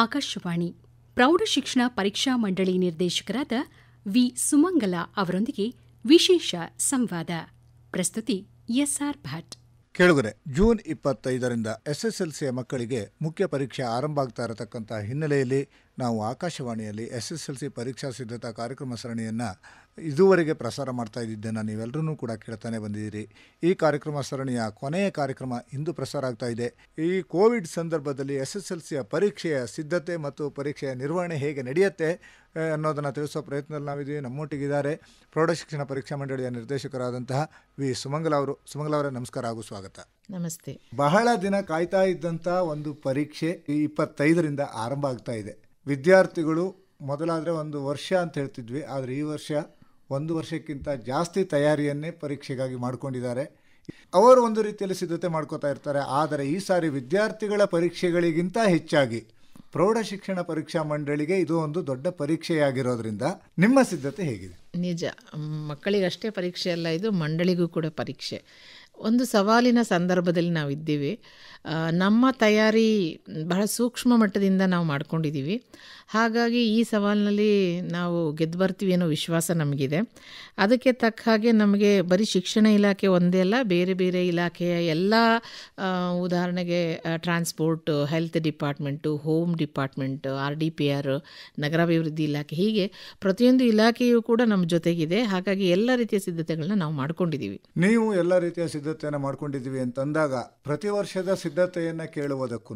ಆಕಾಶವಾಣಿ ಪ್ರೌಢಶಿಕ್ಷಣ ಪರೀಕ್ಷಾ ಮಂಡಳಿ ನಿರ್ದೇಶಕರಾದ ವಿ ಸುಮಂಗಲ ಅವರೊಂದಿಗೆ ವಿಶೇಷ ಸಂವಾದ ಪ್ರಸ್ತುತಿ ಎಸ್ಆರ್ ಭಟ್ ಕೇಳುಗರೆ ಜೂನ್ ಇಪ್ಪತ್ತೈದರಿಂದ ಎಸ್ಎಸ್ಎಲ್ಸಿಯ ಮಕ್ಕಳಿಗೆ ಮುಖ್ಯ ಪರೀಕ್ಷೆ ಆರಂಭ ಆಗ್ತಾ ಇರತಕ್ಕಂಥ ಹಿನ್ನೆಲೆಯಲ್ಲಿ ನಾವು ಆಕಾಶವಾಣಿಯಲ್ಲಿ ಎಸ್ಎಸ್ಎಲ್ಸಿ ಪರೀಕ್ಷಾ ಸಿದ್ಧತಾ ಕಾರ್ಯಕ್ರಮ ಸರಣಿಯನ್ನು ಇದುವರೆಗೆ ಪ್ರಸಾರ ಮಾಡ್ತಾ ಇದ್ದಿದ್ದನ್ನು ನೀವೆಲ್ಲರೂ ಕೂಡ ಕೇಳ್ತಾನೆ ಬಂದಿದ್ದೀರಿ ಈ ಕಾರ್ಯಕ್ರಮ ಸರಣಿಯ ಕೊನೆಯ ಕಾರ್ಯಕ್ರಮ ಇಂದು ಪ್ರಸಾರ ಆಗ್ತಾ ಇದೆ ಈ ಕೋವಿಡ್ ಸಂದರ್ಭದಲ್ಲಿ ಎಸ್ ಎಸ್ ಎಲ್ ಸಿಯ ಪರೀಕ್ಷೆಯ ಸಿದ್ಧತೆ ಮತ್ತು ಪರೀಕ್ಷೆಯ ನಿರ್ವಹಣೆ ಹೇಗೆ ನಡೆಯುತ್ತೆ ಅನ್ನೋದನ್ನು ತಿಳಿಸೋ ಪ್ರಯತ್ನದಲ್ಲಿ ನಾವಿದ್ದೀವಿ ನಮ್ಮೊಟ್ಟಿಗಿದ್ದಾರೆ ಪ್ರೌಢಶಿಕ್ಷಣ ಪರೀಕ್ಷಾ ಮಂಡಳಿಯ ನಿರ್ದೇಶಕರಾದಂತಹ ವಿ ಸುಮಂಗಲ ಅವರು ಸುಮಂಗಲ ಅವರೇ ನಮಸ್ಕಾರ ಹಾಗೂ ಸ್ವಾಗತ ನಮಸ್ತೆ ಬಹಳ ದಿನ ಕಾಯ್ತಾ ಇದ್ದಂಥ ಒಂದು ಪರೀಕ್ಷೆ ಈ ಇಪ್ಪತ್ತೈದರಿಂದ ಆರಂಭ ಆಗ್ತಾ ಇದೆ ವಿದ್ಯಾರ್ಥಿಗಳು ಮೊದಲಾದರೆ ಒಂದು ವರ್ಷ ಅಂತ ಹೇಳ್ತಿದ್ವಿ ಆದರೆ ಈ ವರ್ಷ ಒಂದು ವರ್ಷಕ್ಕಿಂತ ಜಾಸ್ತಿ ತಯಾರಿಯನ್ನೇ ಪರೀಕ್ಷೆಗಾಗಿ ಮಾಡಿಕೊಂಡಿದ್ದಾರೆ ಅವರು ಒಂದು ರೀತಿಯಲ್ಲಿ ಸಿದ್ಧತೆ ಮಾಡ್ಕೋತಾ ಇರ್ತಾರೆ ಆದರೆ ಈ ಸಾರಿ ವಿದ್ಯಾರ್ಥಿಗಳ ಪರೀಕ್ಷೆಗಳಿಗಿಂತ ಹೆಚ್ಚಾಗಿ ಪ್ರೌಢ ಶಿಕ್ಷಣ ಪರೀಕ್ಷಾ ಮಂಡಳಿಗೆ ಇದು ಒಂದು ದೊಡ್ಡ ಪರೀಕ್ಷೆಯಾಗಿರೋದ್ರಿಂದ ನಿಮ್ಮ ಸಿದ್ಧತೆ ಹೇಗಿದೆ ನಿಜ ಮಕ್ಕಳಿಗಷ್ಟೇ ಪರೀಕ್ಷೆ ಅಲ್ಲ ಇದು ಮಂಡಳಿಗೂ ಕೂಡ ಪರೀಕ್ಷೆ ಒಂದು ಸವಾಲಿನ ಸಂದರ್ಭದಲ್ಲಿ ನಾವಿದ್ದೀವಿ ನಮ್ಮ ತಯಾರಿ ಬಹಳ ಸೂಕ್ಷ್ಮ ಮಟ್ಟದಿಂದ ನಾವು ಮಾಡ್ಕೊಂಡಿದ್ದೀವಿ ಹಾಗಾಗಿ ಈ ಸವಾಲಿನಲ್ಲಿ ನಾವು ಗೆದ್ದು ಬರ್ತೀವಿ ಅನ್ನೋ ವಿಶ್ವಾಸ ನಮಗಿದೆ ಅದಕ್ಕೆ ತಕ್ಕ ಹಾಗೆ ನಮಗೆ ಬರೀ ಶಿಕ್ಷಣ ಇಲಾಖೆ ಒಂದೇ ಅಲ್ಲ ಬೇರೆ ಬೇರೆ ಇಲಾಖೆಯ ಎಲ್ಲ ಉದಾಹರಣೆಗೆ transport health department home department R D P R ನಗರಾಭಿವೃದ್ಧಿ ಇಲಾಖೆ ಹೀಗೆ ಪ್ರತಿಯೊಂದು ಇಲಾಖೆಯೂ ಕೂಡ ನಮ್ಮ ಜೊತೆಗಿದೆ ಹಾಗಾಗಿ ಎಲ್ಲ ರೀತಿಯ ಸಿದ್ಧತೆಗಳನ್ನ ನಾವು ಮಾಡ್ಕೊಂಡಿದ್ದೀವಿ ನೀವು ಎಲ್ಲ ರೀತಿಯ ಸಿದ್ಧತೆಯನ್ನು ಮಾಡ್ಕೊಂಡಿದ್ದೀವಿ ಅಂತಂದಾಗ ಪ್ರತಿ ವರ್ಷದ ಸಿದ್ಧತೆಯನ್ನು ಕೇಳುವುದಕ್ಕೂ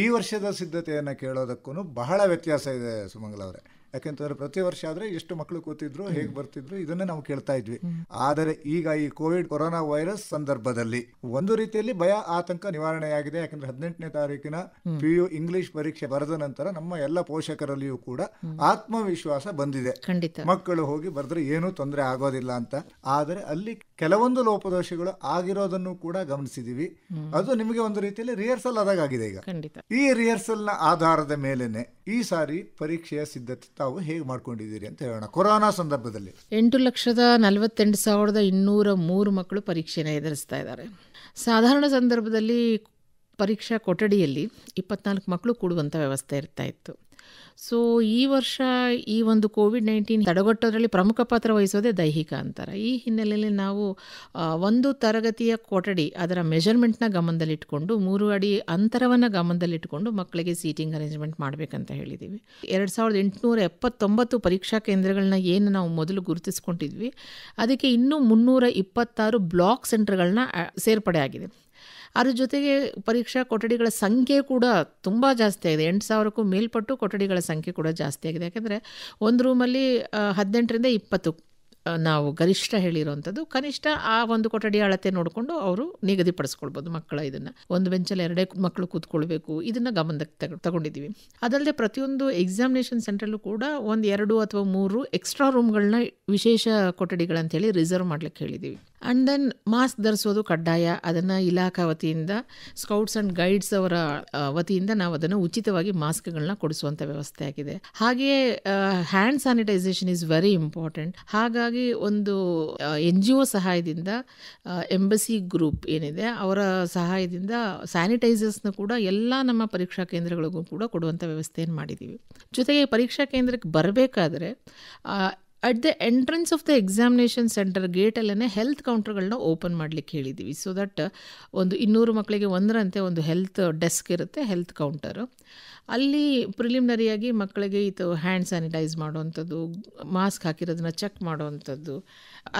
ಈ ವರ್ಷದ ಸಿದ್ಧತೆಯನ್ನು ಕೇಳೋದಕ್ಕೂ ಬಹಳ ವ್ಯತ್ಯಾಸ ಇದೆ ಸುಮಂಗಲ ಅವರೇ ಯಾಕೆಂತಂದ್ರೆ ಪ್ರತಿ ವರ್ಷ ಆದ್ರೆ ಎಷ್ಟು ಮಕ್ಕಳು ಕೂತಿದ್ರು ಹೇಗೆ ಬರ್ತಿದ್ರು ಇದನ್ನೇ ನಾವು ಕೇಳ್ತಾ ಇದ್ವಿ ಆದರೆ ಈಗ ಈ ಕೋವಿಡ್ ಕೊರೋನಾ ವೈರಸ್ ಸಂದರ್ಭದಲ್ಲಿ ಒಂದು ರೀತಿಯಲ್ಲಿ ಭಯ ಆತಂಕ ನಿವಾರಣೆಯಾಗಿದೆ ಯಾಕಂದ್ರೆ ಹದಿನೆಂಟನೇ ತಾರೀಕಿನ ಪಿಯು ಇಂಗ್ಲಿಷ್ ಪರೀಕ್ಷೆ ಬರೆದ ನಂತರ ನಮ್ಮ ಎಲ್ಲ ಪೋಷಕರಲ್ಲಿಯೂ ಕೂಡ ಆತ್ಮವಿಶ್ವಾಸ ಬಂದಿದೆ ಮಕ್ಕಳು ಹೋಗಿ ಬರೆದ್ರೆ ಏನೂ ತೊಂದರೆ ಆಗೋದಿಲ್ಲ ಅಂತ ಆದರೆ ಅಲ್ಲಿ ಕೆಲವೊಂದು ಲೋಪದೋಷಗಳು ಆಗಿರೋದನ್ನು ಕೂಡ ಗಮನಿಸಿದೀವಿ ಅದು ನಿಮಗೆ ಒಂದು ರೀತಿಯಲ್ಲಿ ರಿಹರ್ಸಲ್ ಆದಾಗ ಆಗಿದೆ ಈಗ ಈ ರಿಹರ್ಸಲ್ ನ ಆಧಾರದ ಮೇಲೆನೆ ಈ ಸಾರಿ ಪರೀಕ್ಷೆಯ ಸಿದ್ಧತೆ ತಾವು ಹೇಗೆ ಮಾಡ್ಕೊಂಡಿದ್ದೀರಿ ಅಂತ ಹೇಳೋಣ ಕೊರೋನಾ ಸಂದರ್ಭದಲ್ಲಿ ಎಂಟು ಲಕ್ಷದ ನಲವತ್ತೆಂಟು ಸಾವಿರದ ಇನ್ನೂರ ಮೂರು ಮಕ್ಕಳು ಪರೀಕ್ಷೆನ ಎದುರಿಸ್ತಾ ಇದ್ದಾರೆ ಸಾಧಾರಣ ಸಂದರ್ಭದಲ್ಲಿ ಪರೀಕ್ಷಾ ಕೊಠಡಿಯಲ್ಲಿ ಇಪ್ಪತ್ನಾಲ್ಕು ಮಕ್ಕಳು ಕೂಡುವಂಥ ವ್ಯವಸ್ಥೆ ಇರ್ತಾ ಇತ್ತು ಸೊ ಈ ವರ್ಷ ಈ ಒಂದು ಕೋವಿಡ್ ನೈನ್ಟೀನ್ ತಡೆಗಟ್ಟೋದ್ರಲ್ಲಿ ಪ್ರಮುಖ ಪಾತ್ರ ವಹಿಸೋದೇ ದೈಹಿಕ ಅಂತಾರೆ ಈ ಹಿನ್ನೆಲೆಯಲ್ಲಿ ನಾವು ಒಂದು ತರಗತಿಯ ಕೊಠಡಿ ಅದರ ಮೆಜರ್ಮೆಂಟ್ನ ಗಮನದಲ್ಲಿಟ್ಕೊಂಡು ಮೂರು ಅಡಿ ಅಂತರವನ್ನು ಗಮನದಲ್ಲಿಟ್ಕೊಂಡು ಮಕ್ಕಳಿಗೆ ಸೀಟಿಂಗ್ ಅರೇಂಜ್ಮೆಂಟ್ ಮಾಡಬೇಕಂತ ಹೇಳಿದ್ದೀವಿ ಎರಡು ಸಾವಿರದ ಎಂಟುನೂರ ಎಪ್ಪತ್ತೊಂಬತ್ತು ಪರೀಕ್ಷಾ ಕೇಂದ್ರಗಳನ್ನ ಏನು ನಾವು ಮೊದಲು ಗುರುತಿಸ್ಕೊಂಡಿದ್ವಿ ಅದಕ್ಕೆ ಇನ್ನೂ ಮುನ್ನೂರ ಇಪ್ಪತ್ತಾರು ಬ್ಲಾಕ್ ಸೆಂಟರ್ಗಳನ್ನ ಸೇರ್ಪಡೆ ಆಗಿದೆ ಅದ್ರ ಜೊತೆಗೆ ಪರೀಕ್ಷಾ ಕೊಠಡಿಗಳ ಸಂಖ್ಯೆ ಕೂಡ ತುಂಬ ಜಾಸ್ತಿ ಆಗಿದೆ ಎಂಟು ಸಾವಿರಕ್ಕೂ ಮೇಲ್ಪಟ್ಟು ಕೊಠಡಿಗಳ ಸಂಖ್ಯೆ ಕೂಡ ಜಾಸ್ತಿ ಆಗಿದೆ ಯಾಕೆಂದರೆ ಒಂದು ರೂಮಲ್ಲಿ ಹದಿನೆಂಟರಿಂದ ಇಪ್ಪತ್ತು ನಾವು ಗರಿಷ್ಠ ಹೇಳಿರೋವಂಥದ್ದು ಕನಿಷ್ಠ ಆ ಒಂದು ಕೊಠಡಿ ಅಳತೆ ನೋಡಿಕೊಂಡು ಅವರು ನಿಗದಿಪಡಿಸ್ಕೊಳ್ಬೋದು ಮಕ್ಕಳ ಇದನ್ನು ಒಂದು ಬೆಂಚಲ್ಲಿ ಎರಡೇ ಮಕ್ಕಳು ಕೂತ್ಕೊಳ್ಬೇಕು ಇದನ್ನು ಗಮನಕ್ಕೆ ತಗ ತಗೊಂಡಿದ್ದೀವಿ ಅದಲ್ಲದೆ ಪ್ರತಿಯೊಂದು ಎಕ್ಸಾಮಿನೇಷನ್ ಸೆಂಟ್ರಲ್ಲೂ ಕೂಡ ಒಂದು ಎರಡು ಅಥವಾ ಮೂರು ಎಕ್ಸ್ಟ್ರಾ ರೂಮ್ಗಳನ್ನ ವಿಶೇಷ ಕೊಠಡಿಗಳಂತೇಳಿ ರಿಸರ್ವ್ ಮಾಡ್ಲಿಕ್ಕೆ ಹೇಳಿದ್ದೀವಿ ಆ್ಯಂಡ್ ದೆನ್ ಮಾಸ್ಕ್ ಧರಿಸೋದು ಕಡ್ಡಾಯ ಅದನ್ನು ಇಲಾಖಾ ವತಿಯಿಂದ ಸ್ಕೌಟ್ಸ್ ಆ್ಯಂಡ್ ಗೈಡ್ಸ್ ಅವರ ವತಿಯಿಂದ ನಾವು ಅದನ್ನು ಉಚಿತವಾಗಿ ಮಾಸ್ಕ್ಗಳನ್ನ ಕೊಡಿಸುವಂಥ ವ್ಯವಸ್ಥೆ ಆಗಿದೆ ಹಾಗೆಯೇ hand sanitisation is very important ಹಾಗಾಗಿ ಒಂದು ಎನ್ ಜಿ ಒ ಸಹಾಯದಿಂದ ಎಂಬಸಿ ಗ್ರೂಪ್ ಏನಿದೆ ಅವರ ಸಹಾಯದಿಂದ ಸ್ಯಾನಿಟೈಸರ್ಸ್ನ ಕೂಡ ಎಲ್ಲ ನಮ್ಮ ಪರೀಕ್ಷಾ ಕೇಂದ್ರಗಳಿಗೂ ಕೂಡ ಕೊಡುವಂಥ ವ್ಯವಸ್ಥೆಯನ್ನು ಮಾಡಿದ್ದೀವಿ ಜೊತೆಗೆ ಪರೀಕ್ಷಾ ಕೇಂದ್ರಕ್ಕೆ ಬರಬೇಕಾದ್ರೆ at the entrance of the examination centre ಗೇಟಲ್ಲೇ ಹೆಲ್ತ್ ಕೌಂಟರ್ಗಳನ್ನ ಓಪನ್ ಮಾಡಲಿಕ್ಕೆ ಹೇಳಿದ್ದೀವಿ ಸೊ ದಟ್ ಒಂದು ಇನ್ನೂರು ಮಕ್ಕಳಿಗೆ ಒಂದರಂತೆ ಒಂದು ಹೆಲ್ತ್ ಡೆಸ್ಕ್ ಇರುತ್ತೆ ಹೆಲ್ತ್ ಕೌಂಟರು ಅಲ್ಲಿ ಪ್ರಿಲಿಮಿನರಿಯಾಗಿ ಮಕ್ಕಳಿಗೆ ಇದು ಹ್ಯಾಂಡ್ ಸ್ಯಾನಿಟೈಸ್ ಮಾಡುವಂಥದ್ದು ಮಾಸ್ಕ್ ಹಾಕಿರೋದನ್ನ ಚೆಕ್ ಮಾಡುವಂಥದ್ದು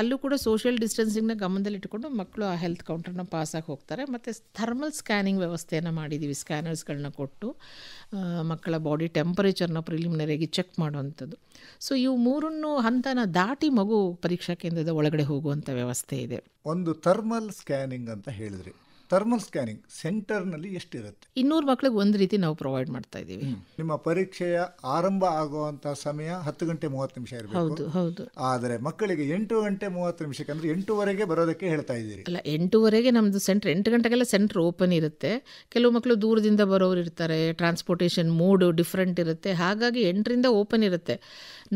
ಅಲ್ಲೂ ಕೂಡ ಸೋಷಿಯಲ್ ಡಿಸ್ಟೆನ್ಸಿಂಗ್ನ ಗಮನದಲ್ಲಿಟ್ಕೊಂಡು ಮಕ್ಕಳು ಆ ಹೆಲ್ತ್ ಕೌಂಟರ್ನ ಪಾಸಾಗಿ ಹೋಗ್ತಾರೆ ಮತ್ತು ಥರ್ಮಲ್ ಸ್ಕ್ಯಾನಿಂಗ್ ವ್ಯವಸ್ಥೆಯನ್ನು ಮಾಡಿದ್ದೀವಿ ಸ್ಕ್ಯಾನರ್ಸ್ಗಳನ್ನ ಕೊಟ್ಟು ಮಕ್ಕಳ ಬಾಡಿ ಟೆಂಪರೇಚರ್ನ ಪ್ರಿಲಿಮಿನರಿಯಾಗಿ ಚೆಕ್ ಮಾಡುವಂಥದ್ದು ಸೊ ಇವು ಮೂರನ್ನು ಹಂತನ ದಾಟಿ ಮಗು ಪರೀಕ್ಷಾ ಕೇಂದ್ರದ ಒಳಗಡೆ ಹೋಗುವಂಥ ವ್ಯವಸ್ಥೆ ಇದೆ ಒಂದು ಥರ್ಮಲ್ ಸ್ಕ್ಯಾನಿಂಗ್ ಅಂತ ಹೇಳಿದ್ರಿ ಥರ್ಮಲ್ ಸ್ಕ್ಯಾನಿಂಗ್ ಸೆಂಟರ್ನಲ್ಲಿ ಎಷ್ಟಿರುತ್ತೆ ಇನ್ನೂರು ಮಕ್ಕಳಿಗೆ ಒಂದು ರೀತಿ ನಾವು ಪ್ರೊವೈಡ್ ಮಾಡ್ತಾ ಇದ್ದೀವಿ ನಿಮ್ಮ ಪರೀಕ್ಷೆಯ ಆರಂಭ ಆಗುವಂತಹ ಸಮಯ ಹತ್ತು ಗಂಟೆ ಮೂವತ್ತು ನಿಮಿಷ ಇರಬೇಕು ಹೌದು ಆದರೆ ಮಕ್ಕಳಿಗೆ ಎಂಟು ಗಂಟೆ ಮೂವತ್ತು ನಿಮಿಷಕ್ಕೆ ಅಂದ್ರೆ ಎಂಟೂವರೆಗೆ ಬರೋದಕ್ಕೆ ಹೇಳ್ತಾ ಇದ್ದೀರಿ ಅಲ್ಲ ಎಂಟೂವರೆಗೆ ನಮ್ಮದು ಸೆಂಟರ್ ಎಂಟು ಗಂಟೆಗೆಲ್ಲ ಸೆಂಟರ್ ಓಪನ್ ಇರುತ್ತೆ ಕೆಲವು ಮಕ್ಕಳು ದೂರದಿಂದ ಬರೋರು ಇರ್ತಾರೆ ಟ್ರಾನ್ಸ್ಪೋರ್ಟೇಷನ್ ಮೂಡ್ ಡಿಫ್ರೆಂಟ್ ಇರುತ್ತೆ ಹಾಗಾಗಿ ಎಂಟರಿಂದ ಓಪನ್ ಇರುತ್ತೆ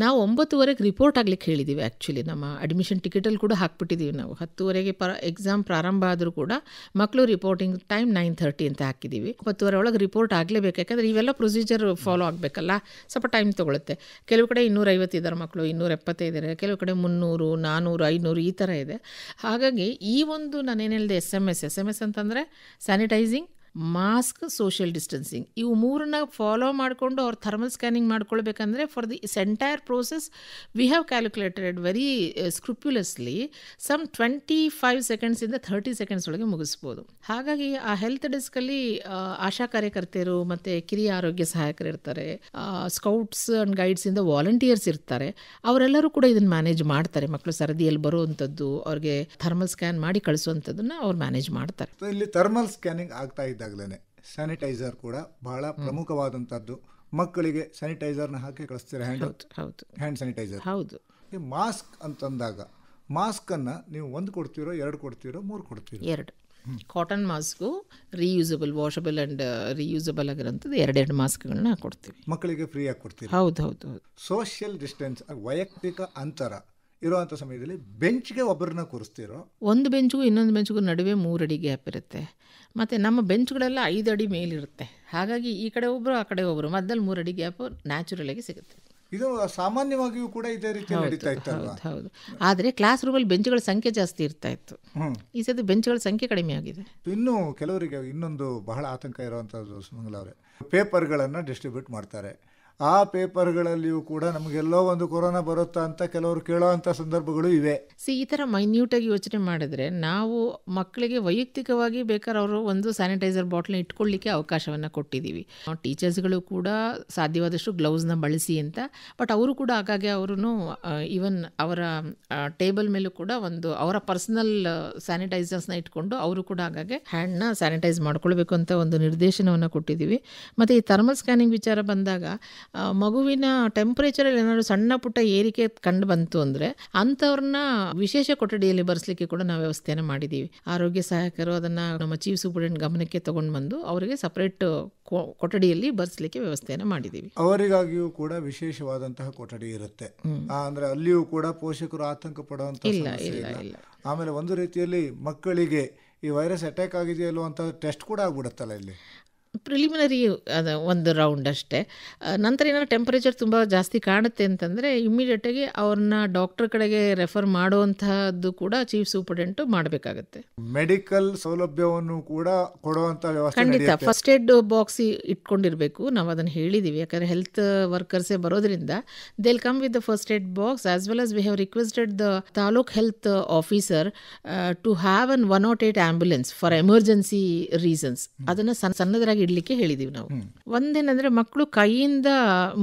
ನಾವು ಒಂಬತ್ತುವರೆಗೆ ರಿಪೋರ್ಟ್ ಆಗಲಿಕ್ಕೆ ಹೇಳಿದ್ದೀವಿ ಆ್ಯಕ್ಚುಲಿ ನಮ್ಮ ಅಡ್ಮಿಷನ್ ಟಿಕೆಟಲ್ಲಿ ಕೂಡ ಹಾಕ್ಬಿಟ್ಟಿದ್ದೀವಿ ನಾವು ಹತ್ತುವರೆಗೆ ಪ ಎಕ್ಸಾಮ್ ಪ್ರಾರಂಭ ಆದರೂ ಕೂಡ ಮಕ್ಕಳು ರಿಪೋರ್ಟಿಂಗ್ ಟೈಮ್ ನೈನ್ ಥರ್ಟಿ ಅಂತ ಹಾಕಿದ್ದೀವಿ ಒಂಬತ್ತುವರೆ ಒಳಗೆ ರಿಪೋರ್ಟ್ ಆಗಲೇಬೇಕು ಯಾಕಂದರೆ ಇವೆಲ್ಲ ಪ್ರೊಸೀಜರ್ ಫಾಲೋ ಆಗಬೇಕಲ್ಲ ಸ್ವಲ್ಪ ಟೈಮ್ ತೊಗೊಳುತ್ತೆ ಕೆಲವು ಕಡೆ ಇನ್ನೂರೈವತ್ತಿದ್ದಾರೆ ಮಕ್ಕಳು ಇನ್ನೂರ ಎಪ್ಪತ್ತೈದಿದೆ ಕೆಲವು ಕಡೆ ಮುನ್ನೂರು ನಾನ್ನೂರು ಐನೂರು ಈ ಥರ ಇದೆ ಹಾಗಾಗಿ ಈ ಒಂದು ನಾನು ಹೇಳಿದೆ S M S S M S ಅಂತಂದರೆ ಸ್ಯಾನಿಟೈಸಿಂಗ್ ಮಾಸ್ಕ್ ಸೋಷಿಯಲ್ ಡಿಸ್ಟೆನ್ಸಿಂಗ್ ಇವು ಮೂರನ್ನ ಫಾಲೋ ಮಾಡಿಕೊಂಡು ಅವ್ರು ಥರ್ಮಲ್ ಸ್ಕ್ಯಾನಿಂಗ್ ಮಾಡ್ಕೊಳ್ಬೇಕಂದ್ರೆ for the is entire process we have calculated very scrupulously some twenty five ಸೆಕೆಂಡ್ಸಿಂದ ಥರ್ಟಿ ಸೆಕೆಂಡ್ಸ್ ಒಳಗೆ ಮುಗಿಸ್ಬೋದು ಹಾಗಾಗಿ ಆ ಹೆಲ್ತ್ ಡೆಸ್ಕಲ್ಲಿ uh, ಆಶಾ ಕಾರ್ಯಕರ್ತೆಯರು ಮತ್ತು ಕಿರಿಯ ಆರೋಗ್ಯ ಸಹಾಯಕರು ಇರ್ತಾರೆ ಸ್ಕೌಟ್ಸ್ ಆ್ಯಂಡ್ ಗೈಡ್ಸಿಂದ ವಾಲಂಟಿಯರ್ಸ್ ಇರ್ತಾರೆ ಅವರೆಲ್ಲರೂ ಕೂಡ ಇದನ್ನು ಮ್ಯಾನೇಜ್ ಮಾಡ್ತಾರೆ ಮಕ್ಕಳು ಸರದಿಯಲ್ಲಿ ಬರುವಂಥದ್ದು ಅವ್ರಿಗೆ ಥರ್ಮಲ್ ಸ್ಕ್ಯಾನ್ ಮಾಡಿ ಕಳಿಸುವಂಥದ್ದನ್ನು ಅವ್ರು ಮ್ಯಾನೇಜ್ ಮಾಡ್ತಾರೆ ಇಲ್ಲಿ ಥರ್ಮಲ್ ಸ್ಕ್ಯಾನಿಂಗ್ ಆಗ್ತಾ ಇದ್ದಾರೆ ಹೇಳಿದಾಗಲೇ ಸ್ಯಾನಿಟೈಸರ್ ಕೂಡ ಬಹಳ ಪ್ರಮುಖವಾದಂಥದ್ದು ಮಕ್ಕಳಿಗೆ ಸ್ಯಾನಿಟೈಸರ್ನ ಹಾಕಿ ಕಳಿಸ್ತೀರ ಹ್ಯಾಂಡ್ ಹ್ಯಾಂಡ್ ಸ್ಯಾನಿಟೈಸರ್ ಹೌದು ಈ ಮಾಸ್ಕ್ ಅಂತಂದಾಗ ಮಾಸ್ಕ್ ಅನ್ನ ನೀವು ಒಂದು ಕೊಡ್ತೀರೋ ಎರಡು ಕೊಡ್ತೀರೋ ಮೂರು ಕೊಡ್ತೀರೋ ಎರಡು cotton mask reusable washable and reusable ಆಗಿರೋಂಥದ್ದು ಎರಡೆರಡು ಮಾಸ್ಕ್ಗಳನ್ನ ಕೊಡ್ತೀವಿ ಮಕ್ಕಳಿಗೆ ಫ್ರೀಯಾಗಿ ಕೊಡ್ತೀವಿ ಹೌದು ಹೌದು ಹೌದು ಸೋಷಿಯಲ್ ಡಿಸ್ಟೆನ್ಸ್ ವೈಯಕ್ತಿಕ ಅಂತರ ಇರುವಂಥ ಸಮಯದಲ್ಲಿ ಬೆಂಚ್ಗೆ ಒಬ್ಬರನ್ನ ಕೂರಿಸ್ತಿರೋ ಒಂದು ಬೆಂಚ್ಗೂ ಇನ್ನೊಂದು ಬೆಂಚ್ಗೂ ನಡುವೆ ಮೂರು ಅಡಿ ಗ್ಯಾಪ್ ಇರುತ್ತೆ ಮತ್ತು ನಮ್ಮ ಬೆಂಚ್ಗಳೆಲ್ಲ ಐದು ಅಡಿ ಮೇಲಿರುತ್ತೆ ಹಾಗಾಗಿ ಈ ಕಡೆ ಒಬ್ಬರು ಆ ಕಡೆ ಒಬ್ಬರು ಮಧ್ಯದಲ್ಲಿ ಅಡಿ ಗ್ಯಾಪ್ ಆಗಿ ಸಿಗುತ್ತೆ ಇದು ಸಾಮಾನ್ಯವಾಗಿಯೂ ಕೂಡ ಇದೇ ರೀತಿ ನಡೀತಾ ಇತ್ತು ಹೌದು ಆದರೆ ಕ್ಲಾಸ್ ರೂಮಲ್ಲಿ ಬೆಂಚ್ಗಳ ಸಂಖ್ಯೆ ಜಾಸ್ತಿ ಇರ್ತಾ ಇತ್ತು ಈ ಸತಿ ಬೆಂಚ್ಗಳ ಸಂಖ್ಯೆ ಕಡಿಮೆ ಆಗಿದೆ ಇನ್ನು ಕೆಲವರಿಗೆ ಇನ್ನೊಂದು ಬಹಳ ಆತಂಕ ಇರುವಂಥದ್ದು ಸುಮಂಗಲ ಅವರೇ ಪೇಪರ್ಗಳನ್ನು ಡಿಸ್ಟ್ರಿಬ್ಯೂಟ್ ಮಾಡ್ತಾರೆ ಆ ಪೇಪರ್ಗಳಲ್ಲಿಯೂ ಕೂಡ ನಮಗೆಲ್ಲೋ ಒಂದು ಕೊರೋನಾ ಬರುತ್ತಾ ಅಂತ ಕೆಲವರು ಅಂತ ಸಂದರ್ಭಗಳು ಇವೆ ಸಿ ಈ ಮೈನ್ಯೂಟ್ ಆಗಿ ಯೋಚನೆ ಮಾಡಿದ್ರೆ ನಾವು ಮಕ್ಕಳಿಗೆ ವೈಯಕ್ತಿಕವಾಗಿ ಬೇಕಾದ್ರೆ ಅವರು ಒಂದು ಸ್ಯಾನಿಟೈಸರ್ ಬಾಟ್ಲ ಇಟ್ಕೊಳ್ಳಿಕ್ಕೆ ಅವಕಾಶವನ್ನು ಕೊಟ್ಟಿದ್ದೀವಿ ಟೀಚರ್ಸ್ಗಳು ಕೂಡ ಸಾಧ್ಯವಾದಷ್ಟು ಗ್ಲೌಸ್ನ ಬಳಸಿ ಅಂತ ಬಟ್ ಅವರು ಕೂಡ ಹಾಗಾಗಿ ಅವರು ಈವನ್ ಅವರ ಟೇಬಲ್ ಮೇಲೂ ಕೂಡ ಒಂದು ಅವರ ಪರ್ಸನಲ್ ಸ್ಯಾನಿಟೈಸರ್ಸ್ನ ಇಟ್ಕೊಂಡು ಅವರು ಕೂಡ ಹಾಗಾಗಿ ಹ್ಯಾಂಡ್ನ ಸ್ಯಾನಿಟೈಸ್ ಮಾಡ್ಕೊಳ್ಬೇಕು ಅಂತ ಒಂದು ನಿರ್ದೇಶನವನ್ನು ಕೊಟ್ಟಿದ್ದೀವಿ ಮತ್ತು ಈ ಥರ್ಮಲ್ ಸ್ಕ್ಯಾನಿಂಗ್ ವಿಚಾರ ಬಂದಾಗ ಮಗುವಿನ ಅಲ್ಲಿ ಏನಾದರೂ ಸಣ್ಣ ಪುಟ್ಟ ಏರಿಕೆ ಕಂಡು ಬಂತು ಅಂದ್ರೆ ಅಂಥವ್ರನ್ನ ವಿಶೇಷ ಕೊಠಡಿಯಲ್ಲಿ ಬರೆಸಲಿಕ್ಕೆ ಕೂಡ ನಾವು ವ್ಯವಸ್ಥೆಯನ್ನು ಮಾಡಿದ್ದೀವಿ ಆರೋಗ್ಯ ಸಹಾಯಕರು ಅದನ್ನ ನಮ್ಮ ಚೀಫ್ ಸೂಪರಿಂಟೆಂಟ್ ಗಮನಕ್ಕೆ ತಗೊಂಡು ಬಂದು ಅವರಿಗೆ ಸಪ್ರೇಟ್ ಕೊಠಡಿಯಲ್ಲಿ ಬರೆಸಲಿಕ್ಕೆ ವ್ಯವಸ್ಥೆಯನ್ನು ಮಾಡಿದ್ದೀವಿ ಅವರಿಗಾಗಿಯೂ ಕೂಡ ವಿಶೇಷವಾದಂತಹ ಕೊಠಡಿ ಇರುತ್ತೆ ಅಂದ್ರೆ ಅಲ್ಲಿಯೂ ಕೂಡ ಪೋಷಕರು ಆತಂಕ ಪಡುವಂತ ಇಲ್ಲ ಇಲ್ಲ ಇಲ್ಲ ಆಮೇಲೆ ಒಂದು ರೀತಿಯಲ್ಲಿ ಮಕ್ಕಳಿಗೆ ಈ ವೈರಸ್ ಅಟ್ಯಾಕ್ ಆಗಿದೆಯಲ್ಲೋ ಅಂತ ಟೆಸ್ಟ್ ಕೂಡ ಆಗ್ಬಿಡುತ್ತಲ್ಲ ಇಲ್ಲಿ ಪ್ರಿಲಿಮಿನರಿ ಅದು ಒಂದು ರೌಂಡ್ ಅಷ್ಟೇ ನಂತರ ಏನಾದ್ರು ಟೆಂಪರೇಚರ್ ತುಂಬ ಜಾಸ್ತಿ ಕಾಣುತ್ತೆ ಅಂತಂದರೆ ಆಗಿ ಅವ್ರನ್ನ ಡಾಕ್ಟರ್ ಕಡೆಗೆ ರೆಫರ್ ಮಾಡುವಂತಹದ್ದು ಕೂಡ ಚೀಫ್ ಸೂಪರ್ಡೆಂಟು ಮಾಡಬೇಕಾಗುತ್ತೆ ಮೆಡಿಕಲ್ ಸೌಲಭ್ಯವನ್ನು ಕೂಡ ಕೊಡುವಂಥ ಖಂಡಿತ ಫಸ್ಟ್ ಏಡ್ ಬಾಕ್ಸ್ ಇಟ್ಕೊಂಡಿರಬೇಕು ನಾವು ಅದನ್ನು ಹೇಳಿದ್ದೀವಿ ಯಾಕಂದರೆ ಹೆಲ್ತ್ ವರ್ಕರ್ಸೇ ಬರೋದ್ರಿಂದ they'll come with the first aid box as well as we have requested the taluk health officer to have an one not eight ambulance for emergency reasons ಅದನ್ನು ಸಣ್ಣ ಸಣ್ಣದಾಗಿ ಇಡಲಿಕ್ಕೆ ಹೇಳಿದೀವಿ ನಾವು ಒಂದೇನಂದ್ರೆ ಮಕ್ಕಳು ಕೈಯಿಂದ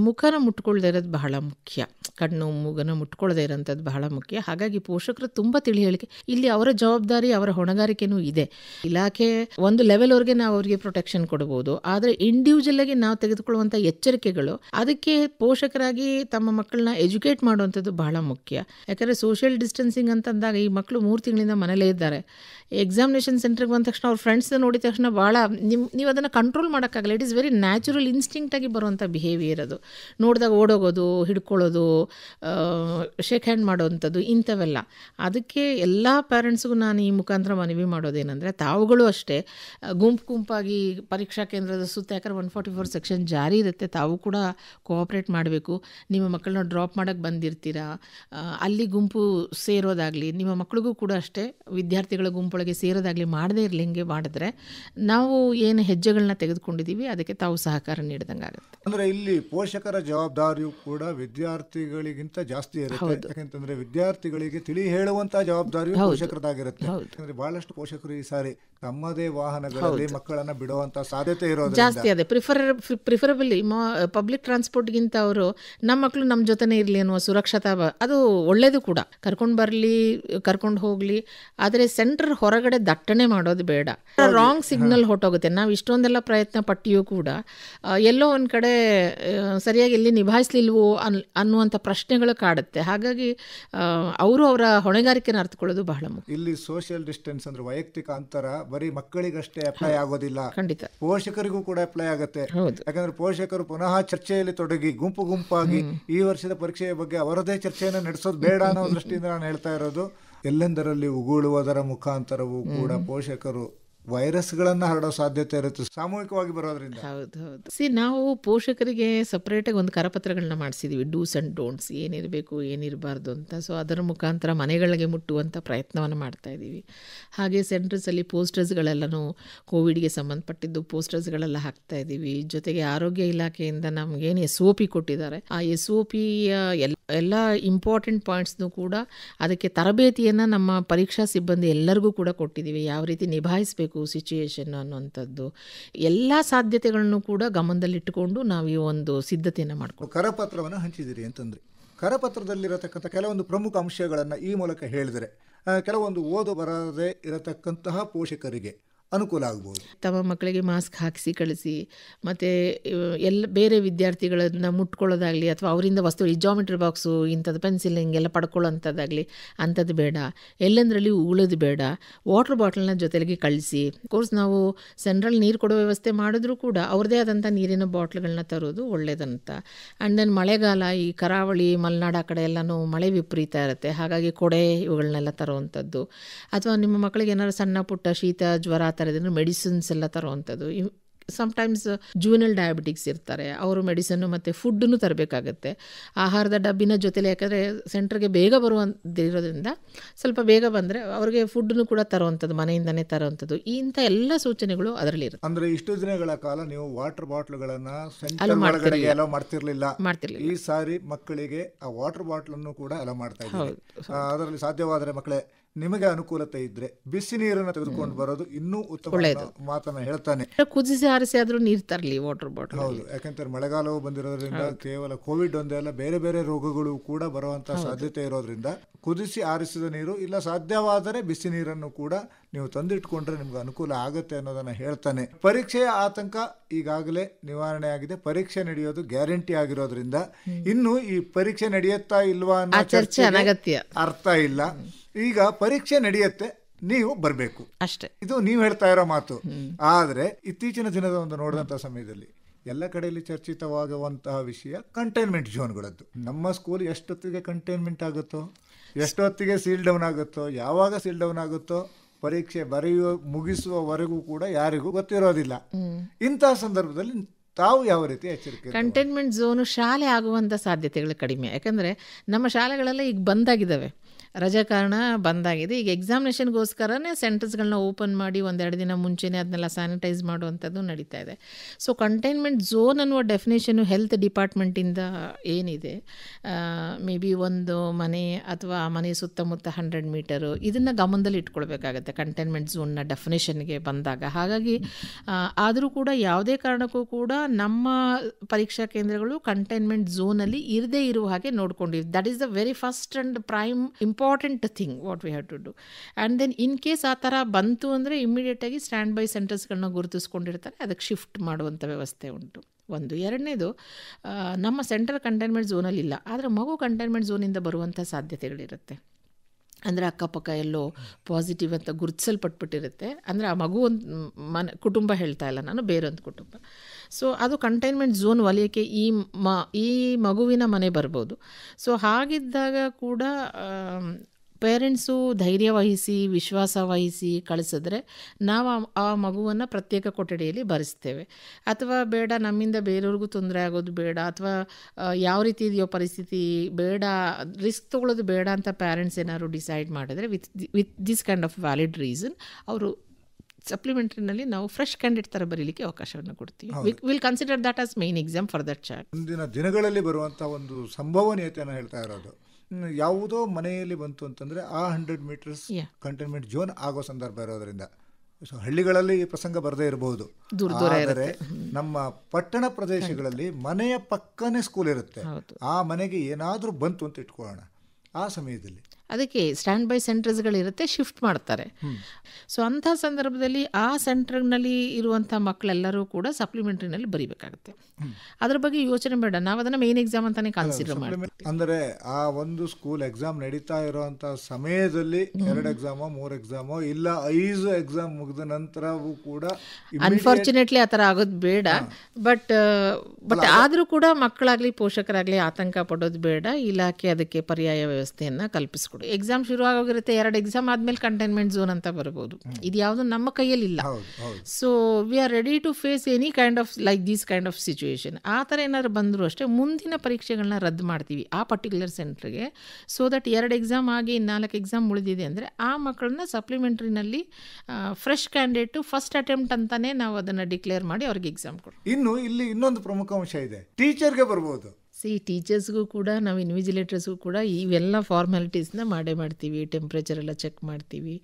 ಮುಖನ ಮುಟ್ಕೊಳ್ದೆ ಇರೋದು ಬಹಳ ಮುಖ್ಯ ಕಣ್ಣು ಮೂಗನ ಮುಟ್ಕೊಳ್ದೆ ಇರೋಂಥದ್ದು ಬಹಳ ಮುಖ್ಯ ಹಾಗಾಗಿ ಪೋಷಕರು ತುಂಬಾ ತಿಳಿ ಹೇಳಿಕೆ ಇಲ್ಲಿ ಅವರ ಜವಾಬ್ದಾರಿ ಅವರ ಹೊಣೆಗಾರಿಕೆನೂ ಇದೆ ಇಲಾಖೆ ಒಂದು ಲೆವೆಲ್ವರೆಗೆ ನಾವು ಅವರಿಗೆ ಪ್ರೊಟೆಕ್ಷನ್ ಕೊಡಬಹುದು ಆದರೆ ಇಂಡಿವಿಜುವಲ್ ಆಗಿ ನಾವು ತೆಗೆದುಕೊಳ್ಳುವಂಥ ಎಚ್ಚರಿಕೆಗಳು ಅದಕ್ಕೆ ಪೋಷಕರಾಗಿ ತಮ್ಮ ಮಕ್ಕಳನ್ನ ಎಜುಕೇಟ್ ಮಾಡುವಂಥದ್ದು ಬಹಳ ಮುಖ್ಯ ಯಾಕಂದರೆ ಸೋಷಿಯಲ್ ಡಿಸ್ಟೆನ್ಸಿಂಗ್ ಅಂತ ಅಂದಾಗ ಈ ಮಕ್ಕಳು ಮೂರು ತಿಂಗಳಿಂದ ಮನೇಲೇ ಇದ್ದಾರೆ ಎಕ್ಸಾಮಿನೇಷನ್ ಸೆಂಟ್ರಿಗೆ ಬಂದ ತಕ್ಷಣ ಅವ್ರ ಫ್ರೆಂಡ್ಸ್ ನೋಡಿದ ತಕ್ಷಣ ಭಾಳ ನಿಮ್ ನೀವು ಅದನ್ನು ಕಂಟ್ರೋಲ್ ಮಾಡೋಕ್ಕಾಗಲ್ಲ ಇಟ್ ಈಸ್ ವೆರಿ ನ್ಯಾಚುರಲ್ ಇನ್ಸ್ಟಿಂಕ್ಟಾಗಿ ಬರುವಂಥ ಬಿಹೇವಿಯರ್ ಅದು ನೋಡಿದಾಗ ಓಡೋಗೋದು ಹಿಡ್ಕೊಳ್ಳೋದು ಶೇಕ್ ಹ್ಯಾಂಡ್ ಮಾಡೋವಂಥದ್ದು ಇಂಥವೆಲ್ಲ ಅದಕ್ಕೆ ಎಲ್ಲ ಪೇರೆಂಟ್ಸ್ಗೂ ನಾನು ಈ ಮುಖಾಂತರ ಮನವಿ ಮಾಡೋದೇನೆಂದರೆ ತಾವುಗಳು ಅಷ್ಟೇ ಗುಂಪು ಗುಂಪಾಗಿ ಪರೀಕ್ಷಾ ಕೇಂದ್ರದ ಸುತ್ತ ಯಾಕಂದ್ರೆ ಒನ್ ಫಾರ್ಟಿ ಫೋರ್ ಸೆಕ್ಷನ್ ಜಾರಿ ಇರುತ್ತೆ ತಾವು ಕೂಡ ಕೋಆಪ್ರೇಟ್ ಮಾಡಬೇಕು ನಿಮ್ಮ ಮಕ್ಕಳನ್ನ ಡ್ರಾಪ್ ಮಾಡೋಕ್ಕೆ ಬಂದಿರ್ತೀರಾ ಅಲ್ಲಿ ಗುಂಪು ಸೇರೋದಾಗಲಿ ನಿಮ್ಮ ಮಕ್ಕಳಿಗೂ ಕೂಡ ಅಷ್ಟೇ ವಿದ್ಯಾರ್ಥಿಗಳ ಗುಂಪೊಳಗೆ ಸೇರೋದಾಗಲಿ ಮಾಡದೇ ಇರಲಿ ಹಿಂಗೆ ಮಾಡಿದ್ರೆ ನಾವು ಏನು ಹೆಜ್ಜೆಗಳನ್ನ ಕ್ರಮಗಳನ್ನು ತೆಗೆದುಕೊಂಡಿದ್ದೀವಿ ಅದಕ್ಕೆ ತಾವು ಸಹಕಾರ ನೀಡಿದಂಗೆ ಆಗುತ್ತೆ ಅಂದರೆ ಇಲ್ಲಿ ಪೋಷಕರ ಜವಾಬ್ದಾರಿಯು ಕೂಡ ವಿದ್ಯಾರ್ಥಿಗಳಿಗಿಂತ ಜಾಸ್ತಿ ಇರುತ್ತೆ ಯಾಕಂತಂದ್ರೆ ವಿದ್ಯಾರ್ಥಿಗಳಿಗೆ ತಿಳಿ ಹೇಳುವಂತಹ ಜವಾಬ್ದಾರಿಯು ಪೋಷಕರದಾಗಿರುತ್ತೆ ಯಾಕಂದ್ರೆ ಬಹಳಷ್ಟು ಪೋಷಕರು ಈ ಸಾರಿ ತಮ್ಮದೇ ವಾಹನಗಳಲ್ಲಿ ಮಕ್ಕಳನ್ನ ಬಿಡುವಂತಹ ಸಾಧ್ಯತೆ ಇರೋದು ಜಾಸ್ತಿ ಅದೇ ಪ್ರಿಫರ್ ಪ್ರಿಫರಬಲಿ ಪಬ್ಲಿಕ್ ಟ್ರಾನ್ಸ್ಪೋರ್ಟ್ಗಿಂತ ಅವರು ನಮ್ಮ ಮಕ್ಕಳು ನಮ್ಮ ಜೊತೆನೇ ಇರಲಿ ಅನ್ನುವ ಸುರಕ್ಷತಾ ಅದು ಒಳ್ಳೇದು ಕೂಡ ಕರ್ಕೊಂಡು ಬರಲಿ ಕರ್ಕೊಂಡು ಹೋಗಲಿ ಆದರೆ ಸೆಂಟರ್ ಹೊರಗಡೆ ದಟ್ಟಣೆ ಮಾಡೋದು ಬೇಡ ರಾಂಗ್ ಸಿಗ್ನಲ್ ಹೊಟ್ಟೋಗುತ್ತೆ ನಾವು ಇಷ್ಟೊಂದೆಲ್ಲ ಪ್ರಯತ್ನ ಪಟ್ಟಿಯೂ ಕೂಡ ಎಲ್ಲೋ ಒಂದು ಕಡೆ ಸರಿಯಾಗಿ ಎಲ್ಲಿ ನಿಭಾಯಿಸ್ಲಿಲ್ವೋ ಅನ್ ಅನ್ನುವಂಥ ಪ್ರಶ್ನೆಗಳು ಕಾಡುತ್ತೆ ಹಾಗಾಗಿ ಅವರು ಅವರ ಹೊಣೆಗಾರಿಕೆನ ಅರ್ಥಕೊಳ್ಳೋದು ಬಹಳ ಮುಖ್ಯ ಇಲ್ಲಿ ಸೋಷಿಯಲ್ ಡಿಸ್ಟೆನ್ಸ್ ಅಂದ್ರೆ ವೈಯಕ್ತಿಕ ಅಂತರ ಬರೀ ಮಕ್ಕಳಿಗಷ್ಟೇ ಅಪ್ಲೈ ಆಗೋದಿಲ್ಲ ಖಂಡಿತ ಪೋಷಕರಿಗೂ ಕೂಡ ಅಪ್ಲೈ ಆಗುತ್ತೆ ಯಾಕಂದ್ರೆ ಪೋಷಕರು ಪುನಃ ಚರ್ಚೆಯಲ್ಲಿ ತೊಡಗಿ ಗುಂಪು ಗುಂಪಾಗಿ ಈ ವರ್ಷದ ಪರೀಕ್ಷೆಯ ಬಗ್ಗೆ ಅವರದೇ ಚರ್ಚೆಯನ್ನು ನಡೆಸೋದು ಬೇಡ ಅನ್ನೋ ದೃಷ್ಟಿಯಿಂದ ನಾನು ಹೇಳ್ತಾ ಇರೋದು ಎಲ್ಲೆಂದರಲ್ಲಿ ಉಗುಳುವುದರ ಮುಖಾಂತರವೂ ಕೂಡ ಪೋಷಕರು ವೈರಸ್ಗಳನ್ನು ಹರಡೋ ಸಾಧ್ಯತೆ ಇರುತ್ತೆ ಸಾಮೂಹಿಕವಾಗಿ ಬರೋದ್ರಿಂದ ಹೌದು ಹೌದು ಸಿ ನಾವು ಪೋಷಕರಿಗೆ ಆಗಿ ಒಂದು ಕರಪತ್ರಗಳನ್ನ ಮಾಡಿಸಿದೀವಿ ಡೂಸ್ ಅಂಡ್ ಡೋಂಟ್ಸ್ ಏನಿರಬೇಕು ಏನಿರಬಾರ್ದು ಅಂತ ಸೊ ಅದರ ಮುಖಾಂತರ ಮನೆಗಳಿಗೆ ಮುಟ್ಟುವಂಥ ಪ್ರಯತ್ನವನ್ನು ಮಾಡ್ತಾ ಇದ್ದೀವಿ ಹಾಗೆ ಸೆಂಟ್ರಸಲ್ಲಿ ಪೋಸ್ಟರ್ಸ್ಗಳೆಲ್ಲನೂ ಕೋವಿಡ್ಗೆ ಸಂಬಂಧಪಟ್ಟಿದ್ದು ಪೋಸ್ಟರ್ಸ್ಗಳೆಲ್ಲ ಹಾಕ್ತಾ ಇದ್ದೀವಿ ಜೊತೆಗೆ ಆರೋಗ್ಯ ಇಲಾಖೆಯಿಂದ ನಮಗೇನು ಎಸ್ ಒ ಪಿ ಕೊಟ್ಟಿದ್ದಾರೆ ಆ ಎಸ್ ಒ ಪಿಯ ಎಲ್ಲ ಎಲ್ಲ ಇಂಪಾರ್ಟೆಂಟ್ ಪಾಯಿಂಟ್ಸ್ನು ಕೂಡ ಅದಕ್ಕೆ ತರಬೇತಿಯನ್ನು ನಮ್ಮ ಪರೀಕ್ಷಾ ಸಿಬ್ಬಂದಿ ಎಲ್ಲರಿಗೂ ಕೂಡ ಕೊಟ್ಟಿದ್ದೀವಿ ಯಾವ ರೀತಿ ನಿಭಾಯಿಸಬೇಕು ಸಿಚುಯೇಷನ್ ಅನ್ನುವಂಥದ್ದು ಎಲ್ಲ ಸಾಧ್ಯತೆಗಳನ್ನು ಕೂಡ ಗಮನದಲ್ಲಿಟ್ಟುಕೊಂಡು ನಾವು ಈ ಒಂದು ಸಿದ್ಧತೆಯನ್ನು ಮಾಡಿಕೊಂಡು ಕರಪತ್ರವನ್ನು ಹಂಚಿದ್ದೀರಿ ಅಂತಂದರೆ ಕರಪತ್ರದಲ್ಲಿರತಕ್ಕಂಥ ಕೆಲವೊಂದು ಪ್ರಮುಖ ಅಂಶಗಳನ್ನು ಈ ಮೂಲಕ ಹೇಳಿದರೆ ಕೆಲವೊಂದು ಓದು ಬರದೇ ಇರತಕ್ಕಂತಹ ಪೋಷಕರಿಗೆ ಅನುಕೂಲ ಆಗ್ಬೋದು ತಮ್ಮ ಮಕ್ಕಳಿಗೆ ಮಾಸ್ಕ್ ಹಾಕಿಸಿ ಕಳಿಸಿ ಮತ್ತು ಎಲ್ಲ ಬೇರೆ ವಿದ್ಯಾರ್ಥಿಗಳನ್ನ ಮುಟ್ಕೊಳ್ಳೋದಾಗಲಿ ಅಥವಾ ಅವರಿಂದ ವಸ್ತು ಈ ಜಾಮೆಟ್ರಿ ಬಾಕ್ಸು ಇಂಥದ್ದು ಪೆನ್ಸಿಲ್ ಹಿಂಗೆಲ್ಲ ಪಡ್ಕೊಳ್ಳೋಂಥದ್ದಾಗಲಿ ಅಂಥದ್ದು ಬೇಡ ಎಲ್ಲೆಂದರಲ್ಲಿ ಉಳೋದು ಬೇಡ ವಾಟರ್ ಬಾಟಲ್ನ ಜೊತೆಗೆ ಕಳಿಸಿ ಕೋರ್ಸ್ ನಾವು ಸೆಂಟ್ರಲ್ ನೀರು ಕೊಡೋ ವ್ಯವಸ್ಥೆ ಮಾಡಿದ್ರೂ ಕೂಡ ಅವ್ರದ್ದೇ ಆದಂಥ ನೀರಿನ ಬಾಟ್ಲ್ಗಳನ್ನ ತರೋದು ಒಳ್ಳೆಯದಂತ ಆ್ಯಂಡ್ ದೆನ್ ಮಳೆಗಾಲ ಈ ಕರಾವಳಿ ಮಲೆನಾಡು ಆ ಕಡೆ ಎಲ್ಲನೂ ಮಳೆ ವಿಪರೀತ ಇರುತ್ತೆ ಹಾಗಾಗಿ ಕೊಡೆ ಇವುಗಳನ್ನೆಲ್ಲ ತರುವಂಥದ್ದು ಅಥವಾ ನಿಮ್ಮ ಮಕ್ಕಳಿಗೆ ಏನಾದ್ರು ಸಣ್ಣ ಪುಟ್ಟ ಶೀತ ಜ್ವರ ಥರದ್ದು ಮೆಡಿಸಿನ್ಸ್ ಎಲ್ಲ ತರುವಂಥದ್ದು ಸಮ್ ಸಮ್ಟೈಮ್ಸ್ ಜೂನಲ್ ಡಯಾಬಿಟಿಕ್ಸ್ ಇರ್ತಾರೆ ಅವರು ಮೆಡಿಸನ್ನು ಮತ್ತು ಫುಡ್ಡನ್ನು ತರಬೇಕಾಗತ್ತೆ ಆಹಾರದ ಡಬ್ಬಿನ ಜೊತೆಲಿ ಯಾಕಂದರೆ ಸೆಂಟ್ರಿಗೆ ಬೇಗ ಬರುವಂತಿರೋದ್ರಿಂದ ಸ್ವಲ್ಪ ಬೇಗ ಬಂದರೆ ಅವ್ರಿಗೆ ಫುಡ್ಡನ್ನು ಕೂಡ ತರುವಂಥದ್ದು ಮನೆಯಿಂದನೇ ತರುವಂಥದ್ದು ಇಂಥ ಎಲ್ಲ ಸೂಚನೆಗಳು ಅದರಲ್ಲಿ ಇರುತ್ತೆ ಅಂದರೆ ಇಷ್ಟು ದಿನಗಳ ಕಾಲ ನೀವು ವಾಟರ್ ಬಾಟ್ಲುಗಳನ್ನು ಅಲೋ ಮಾಡ್ತಿರ್ಲಿಲ್ಲ ಮಾಡ್ತಿರಲಿಲ್ಲ ಈ ಸಾರಿ ಮಕ್ಕಳಿಗೆ ಆ ವಾಟರ್ ಬಾಟ್ಲನ್ನು ಕೂಡ ಅಲೋ ಮಾಡ್ತಾ ಇದ್ದೀವಿ ಅದರಲ್ಲಿ ಸಾಧ್ಯವಾದರೆ ಮಕ್ಕಳೇ ನಿಮಗೆ ಅನುಕೂಲತೆ ಇದ್ರೆ ಬಿಸಿ ನೀರನ್ನು ತೆಗೆದುಕೊಂಡು ಬರೋದು ಇನ್ನೂ ಉತ್ತಮ ಮಾತನ್ನ ಹೇಳ್ತಾನೆ ಕುದಿಸಿ ಆರಿಸಿ ಆದ್ರೂ ನೀರು ತರಲಿ ವಾಟರ್ ಬಾಟಲ್ ಹೌದು ಯಾಕಂದ್ರೆ ಮಳೆಗಾಲವು ಬಂದಿರೋದ್ರಿಂದ ಕೇವಲ ಕೋವಿಡ್ ಒಂದೇ ಅಲ್ಲ ಬೇರೆ ಬೇರೆ ರೋಗಗಳು ಕೂಡ ಬರುವಂತ ಸಾಧ್ಯತೆ ಇರೋದ್ರಿಂದ ಕುದಿಸಿ ಆರಿಸಿದ ನೀರು ಇಲ್ಲ ಸಾಧ್ಯವಾದರೆ ಬಿಸಿ ನೀರನ್ನು ಕೂಡ ನೀವು ತಂದಿಟ್ಕೊಂಡ್ರೆ ನಿಮ್ಗೆ ಅನುಕೂಲ ಆಗುತ್ತೆ ಅನ್ನೋದನ್ನ ಹೇಳ್ತಾನೆ ಪರೀಕ್ಷೆಯ ಆತಂಕ ಈಗಾಗಲೇ ನಿವಾರಣೆ ಆಗಿದೆ ಪರೀಕ್ಷೆ ನಡೆಯೋದು ಗ್ಯಾರಂಟಿ ಆಗಿರೋದ್ರಿಂದ ಇನ್ನು ಈ ಪರೀಕ್ಷೆ ನಡೆಯುತ್ತಾ ಇಲ್ವಾ ಅನ್ನೋ ಚರ್ಚೆ ಅರ್ಥ ಇಲ್ಲ ಈಗ ಪರೀಕ್ಷೆ ನಡೆಯುತ್ತೆ ನೀವು ಬರಬೇಕು ಅಷ್ಟೇ ಇದು ನೀವು ಹೇಳ್ತಾ ಇರೋ ಮಾತು ಆದರೆ ಇತ್ತೀಚಿನ ದಿನದ ಒಂದು ನೋಡಿದಂಥ ಸಮಯದಲ್ಲಿ ಎಲ್ಲ ಕಡೆಯಲ್ಲಿ ಚರ್ಚಿತವಾಗುವಂತಹ ವಿಷಯ ಕಂಟೈನ್ಮೆಂಟ್ ಝೋನ್ಗಳದ್ದು ನಮ್ಮ ಸ್ಕೂಲ್ ಎಷ್ಟೊತ್ತಿಗೆ ಕಂಟೈನ್ಮೆಂಟ್ ಆಗುತ್ತೋ ಎಷ್ಟೊತ್ತಿಗೆ ಸೀಲ್ ಡೌನ್ ಆಗುತ್ತೋ ಯಾವಾಗ ಸೀಲ್ ಡೌನ್ ಆಗುತ್ತೋ ಪರೀಕ್ಷೆ ಬರೆಯುವ ಮುಗಿಸುವವರೆಗೂ ಕೂಡ ಯಾರಿಗೂ ಗೊತ್ತಿರೋದಿಲ್ಲ ಇಂತಹ ಸಂದರ್ಭದಲ್ಲಿ ತಾವು ಯಾವ ರೀತಿ ಎಚ್ಚರಿಕೆ ಕಂಟೈನ್ಮೆಂಟ್ ಝೋನು ಶಾಲೆ ಆಗುವಂಥ ಸಾಧ್ಯತೆಗಳು ಕಡಿಮೆ ಯಾಕಂದರೆ ನಮ್ಮ ಶಾಲೆಗಳೆಲ್ಲ ಈಗ ಬಂದಾಗಿದ್ದಾವೆ ರಜೆ ಕಾರಣ ಬಂದಾಗಿದೆ ಈಗ ಎಕ್ಸಾಮಿನೇಷನ್ಗೋಸ್ಕರನೇ ಸೆಂಟರ್ಸ್ಗಳನ್ನ ಓಪನ್ ಮಾಡಿ ಒಂದೆರಡು ದಿನ ಮುಂಚೆನೇ ಅದನ್ನೆಲ್ಲ ಸ್ಯಾನಿಟೈಸ್ ಮಾಡುವಂಥದ್ದು ನಡೀತಾ ಇದೆ ಸೊ ಕಂಟೈನ್ಮೆಂಟ್ ಝೋನ್ ಅನ್ನುವ ಡೆಫಿನೇಷನ್ನು ಹೆಲ್ತ್ ಡಿಪಾರ್ಟ್ಮೆಂಟಿಂದ ಏನಿದೆ ಮೇ ಬಿ ಒಂದು ಮನೆ ಅಥವಾ ಆ ಮನೆ ಸುತ್ತಮುತ್ತ ಹಂಡ್ರೆಡ್ ಮೀಟರು ಇದನ್ನು ಗಮನದಲ್ಲಿ ಇಟ್ಕೊಳ್ಬೇಕಾಗತ್ತೆ ಕಂಟೈನ್ಮೆಂಟ್ ಝೋನ್ನ ಡೆಫಿನೇಷನ್ಗೆ ಬಂದಾಗ ಹಾಗಾಗಿ ಆದರೂ ಕೂಡ ಯಾವುದೇ ಕಾರಣಕ್ಕೂ ಕೂಡ ನಮ್ಮ ಪರೀಕ್ಷಾ ಕೇಂದ್ರಗಳು ಕಂಟೈನ್ಮೆಂಟ್ ಝೋನಲ್ಲಿ ಇರದೇ ಇರುವ ಹಾಗೆ ನೋಡ್ಕೊಂಡಿವಿ that is the very first and prime important important thing what we have to do and then in case ಆ ಥರ ಬಂತು ಅಂದರೆ ಇಮ್ಮಿಡಿಯೇಟಾಗಿ ಸ್ಟ್ಯಾಂಡ್ ಬೈ ಸೆಂಟರ್ಸ್ಗಳನ್ನ ಗುರುತಿಸ್ಕೊಂಡಿರ್ತಾರೆ ಅದಕ್ಕೆ ಶಿಫ್ಟ್ ಮಾಡುವಂಥ ವ್ಯವಸ್ಥೆ ಉಂಟು ಒಂದು ಎರಡನೇದು ನಮ್ಮ ಸೆಂಟ್ರಲ್ ಕಂಟೈನ್ಮೆಂಟ್ ಝೋನಲ್ಲಿಲ್ಲ ಆದರೆ ಮಗು ಕಂಟೈನ್ಮೆಂಟ್ ಝೋನಿಂದ ಬರುವಂಥ ಸಾಧ್ಯತೆಗಳಿರುತ್ತೆ ಅಂದರೆ ಅಕ್ಕಪಕ್ಕ ಎಲ್ಲೋ ಪಾಸಿಟಿವ್ ಅಂತ ಗುರುತಿಸಲ್ಪಟ್ಬಿಟ್ಟಿರುತ್ತೆ ಅಂದರೆ ಆ ಮಗು ಒಂದು ಮನೆ ಕುಟುಂಬ ಹೇಳ್ತಾ ಇಲ್ಲ ನಾನು ಬೇರೊಂದು ಕುಟುಂಬ ಸೊ ಅದು ಕಂಟೈನ್ಮೆಂಟ್ ಝೋನ್ ವಲಯಕ್ಕೆ ಈ ಮ ಈ ಮಗುವಿನ ಮನೆ ಬರ್ಬೋದು ಸೊ ಹಾಗಿದ್ದಾಗ ಕೂಡ ಪೇರೆಂಟ್ಸು ಧೈರ್ಯ ವಹಿಸಿ ವಿಶ್ವಾಸ ವಹಿಸಿ ಕಳಿಸಿದ್ರೆ ನಾವು ಆ ಮಗುವನ್ನು ಪ್ರತ್ಯೇಕ ಕೊಠಡಿಯಲ್ಲಿ ಭರಿಸ್ತೇವೆ ಅಥವಾ ಬೇಡ ನಮ್ಮಿಂದ ಬೇರೆಯವ್ರಿಗೂ ತೊಂದರೆ ಆಗೋದು ಬೇಡ ಅಥವಾ ಯಾವ ರೀತಿ ಇದೆಯೋ ಪರಿಸ್ಥಿತಿ ಬೇಡ ರಿಸ್ಕ್ ತೊಗೊಳ್ಳೋದು ಬೇಡ ಅಂತ ಪೇರೆಂಟ್ಸ್ ಏನಾದ್ರು ಡಿಸೈಡ್ ಮಾಡಿದ್ರೆ with with this kind of valid reason ಅವರು ಸಪ್ಲಿಮೆಂಟ್ರಿನಲ್ಲಿ ನಾವು ಫ್ರೆಶ್ ಕ್ಯಾಂಡಿಡೇಟ್ ತರ ಬರೀಲಿಕ್ಕೆ ಅವಕಾಶವನ್ನು ಕೊಡ್ತೀವಿ will consider that as main exam for that chart ಮುಂದಿನ ದಿನಗಳಲ್ಲಿ ಬರುವಂತಹ ಒಂದು ಸಂಭವನೀಯತೆಯನ್ನು ಹೇಳ್ತಾ ಇರೋದು ಯಾವುದೋ ಮನೆಯಲ್ಲಿ ಬಂತು ಅಂತಂದರೆ ಆ ಹಂಡ್ರೆಡ್ ಮೀಟರ್ಸ್ ಕಂಟೈನ್ಮೆಂಟ್ ಜೋನ್ ಆಗೋ ಸಂದರ್ಭ ಇರೋದ್ರಿಂದ ಸೊ ಹಳ್ಳಿಗಳಲ್ಲಿ ಈ ಪ್ರಸಂಗ ಬರದೇ ಇರಬಹುದು ಆದರೆ ನಮ್ಮ ಪಟ್ಟಣ ಪ್ರದೇಶಗಳಲ್ಲಿ ಮನೆಯ ಪಕ್ಕನೇ ಸ್ಕೂಲ್ ಇರುತ್ತೆ ಆ ಮನೆಗೆ ಏನಾದರೂ ಬಂತು ಅಂತ ಇಟ್ಕೊಳ್ಳೋಣ ಆ ಸಮಯದಲ್ಲಿ ಅದಕ್ಕೆ ಸ್ಟ್ಯಾಂಡ್ ಬೈ ಸೆಂಟರ್ಸ್ಗಳಿರುತ್ತೆ ಶಿಫ್ಟ್ ಮಾಡ್ತಾರೆ ಸೊ ಅಂಥ ಸಂದರ್ಭದಲ್ಲಿ ಆ ಸೆಂಟರ್ನಲ್ಲಿ ಇರುವಂಥ ಮಕ್ಕಳೆಲ್ಲರೂ ಕೂಡ ಸಪ್ಲಿಮೆಂಟ್ರಿನಲ್ಲಿ ಬರೀಬೇಕಾಗುತ್ತೆ ಅದ್ರ ಬಗ್ಗೆ ಯೋಚನೆ ಬೇಡ ನಾವು ಅದನ್ನು ಮೇನ್ ಎಕ್ಸಾಮ್ ಅಂತಾನೆ ಕನ್ಸಿಡರ್ ಮಾಡ್ತೀವಿ ಅಂದರೆ ಆ ಒಂದು ಸ್ಕೂಲ್ ಎಕ್ಸಾಮ್ ನಡೀತಾ ಇರುವಂಥ ಸಮಯದಲ್ಲಿ ಎರಡು ಎಕ್ಸಾಮೋ ಮೂರು ಎಕ್ಸಾಮೋ ಇಲ್ಲ ಐದು ಎಕ್ಸಾಮ್ ಮುಗಿದ ನಂತರವೂ ಕೂಡ ಅನ್ಫಾರ್ಚುನೇಟ್ಲಿ ಆ ಥರ ಆಗೋದು ಬೇಡ ಬಟ್ ಬಟ್ ಆದರೂ ಕೂಡ ಮಕ್ಕಳಾಗ್ಲಿ ಪೋಷಕರಾಗಲಿ ಆತಂಕ ಪಡೋದು ಬೇಡ ಇಲಾಖೆ ಅದಕ್ಕೆ ಪರ್ಯಾಯ ವ್ಯವಸ್ಥೆಯನ್ನು ಕಲ್ಪಿಸ್ಕೊಡ್ತಾರೆ ಎಕ್ಸಾಮ್ ಶುರು ಆಗೋಗಿರುತ್ತೆ ಎರಡು ಎಕ್ಸಾಮ್ ಆದ್ಮೇಲೆ ಕಂಟೈನ್ಮೆಂಟ್ ಝೋನ್ ಅಂತ ಬರಬಹುದು ಇದು ಯಾವುದು ನಮ್ಮ ಕೈಯಲ್ಲಿ ಇಲ್ಲ so we are ready to face any kind of like these kind of situation ಆ ಥರ ಏನಾದ್ರು ಬಂದರೂ ಅಷ್ಟೇ ಮುಂದಿನ ಪರೀಕ್ಷೆಗಳನ್ನ ರದ್ದು ಮಾಡ್ತೀವಿ ಆ ಪರ್ಟಿಕ್ಯುಲರ್ ಸೆಂಟ್ರಿಗೆ ಸೊ ದಟ್ ಎರಡು ಎಕ್ಸಾಮ್ ಆಗಿ ನಾಲ್ಕು ಎಕ್ಸಾಮ್ ಉಳಿದಿದೆ ಅಂದರೆ ಆ ಮಕ್ಕಳನ್ನ ಸಪ್ಲಿಮೆಂಟ್ರಿನಲ್ಲಿ ಫ್ರೆಶ್ ಕ್ಯಾಂಡಿಡೇಟು ಫಸ್ಟ್ ಅಟೆಂಪ್ಟ್ ಅಂತಾನೆ ನಾವು ಅದನ್ನು ಡಿಕ್ಲೇರ್ ಮಾಡಿ ಅವ್ರಿಗೆ ಎಕ್ಸಾಮ್ ಕೊಡ್ತೀವಿ ಇನ್ನು ಇಲ್ಲಿ ಇನ್ನೊಂದು ಪ್ರಮುಖ ಅಂಶ ಇದೆ ಟೀಚರ್ಗೆ ಬರ್ಬೋದು ಈ ಟೀಚರ್ಸ್ಗೂ ಕೂಡ ನಾವು ಇನ್ವಿಜಿಲೇಟರ್ಸ್ಗೂ ಕೂಡ ಇವೆಲ್ಲ ಫಾರ್ಮ್ಯಾಲಿಟೀಸ್ನ ಮಾಡೇ ಮಾಡ್ತೀವಿ ಟೆಂಪ್ರೇಚರ್ ಎಲ್ಲ ಚೆಕ್ ಮಾಡ್ತೀವಿ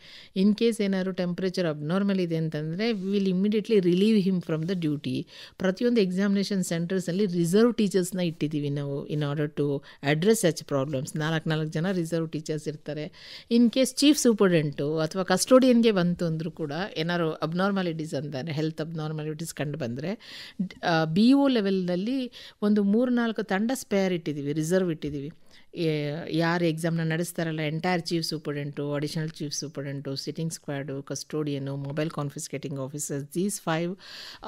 ಇನ್ ಕೇಸ್ ಏನಾದರೂ ಟೆಂಪ್ರೇಚರ್ ಅಬ್ನಾರ್ಮಲ್ ಇದೆ ಅಂತಂದರೆ will immediately relieve him from the duty ಪ್ರತಿಯೊಂದು ಎಕ್ಸಾಮಿನೇಷನ್ ಸೆಂಟರ್ಸಲ್ಲಿ ರಿಸರ್ವ್ ಟೀಚರ್ಸ್ನ ಇಟ್ಟಿದ್ದೀವಿ ನಾವು in order to address such problems ನಾಲ್ಕು ನಾಲ್ಕು ಜನ ರಿಸರ್ವ್ ಟೀಚರ್ಸ್ ಇರ್ತಾರೆ ಇನ್ ಕೇಸ್ ಚೀಫ್ ಸೂಪರ್ಡೆಂಟು ಅಥವಾ ಕಸ್ಟೋಡಿಯನ್ಗೆ ಬಂತು ಅಂದರೂ ಕೂಡ ಏನಾದ್ರು ಅಬ್ನಾರ್ಮಾಲಿಟೀಸ್ ಅಂತಾರೆ ಹೆಲ್ತ್ ಅಬ್ನಾರ್ಮಾಲಿಟೀಸ್ ಕಂಡು ಬಂದರೆ ಬಿ ಒ ಲೆವೆಲ್ನಲ್ಲಿ ಒಂದು ಮೂರು ನಾಲ್ಕು ತಂಡ ಫಂಡ ಸ್ಪೇರ್ ಇಟ್ಟಿದ್ದೀವಿ ರಿಸರ್ವ್ ಇಟ್ಟಿದ್ದೀವಿ ಯಾರು ಎಕ್ಸಾಮ್ನ ನಡೆಸ್ತಾರಲ್ಲ entire chief superintendent additional chief superintendent sitting squad custodian mobile confiscating officers these five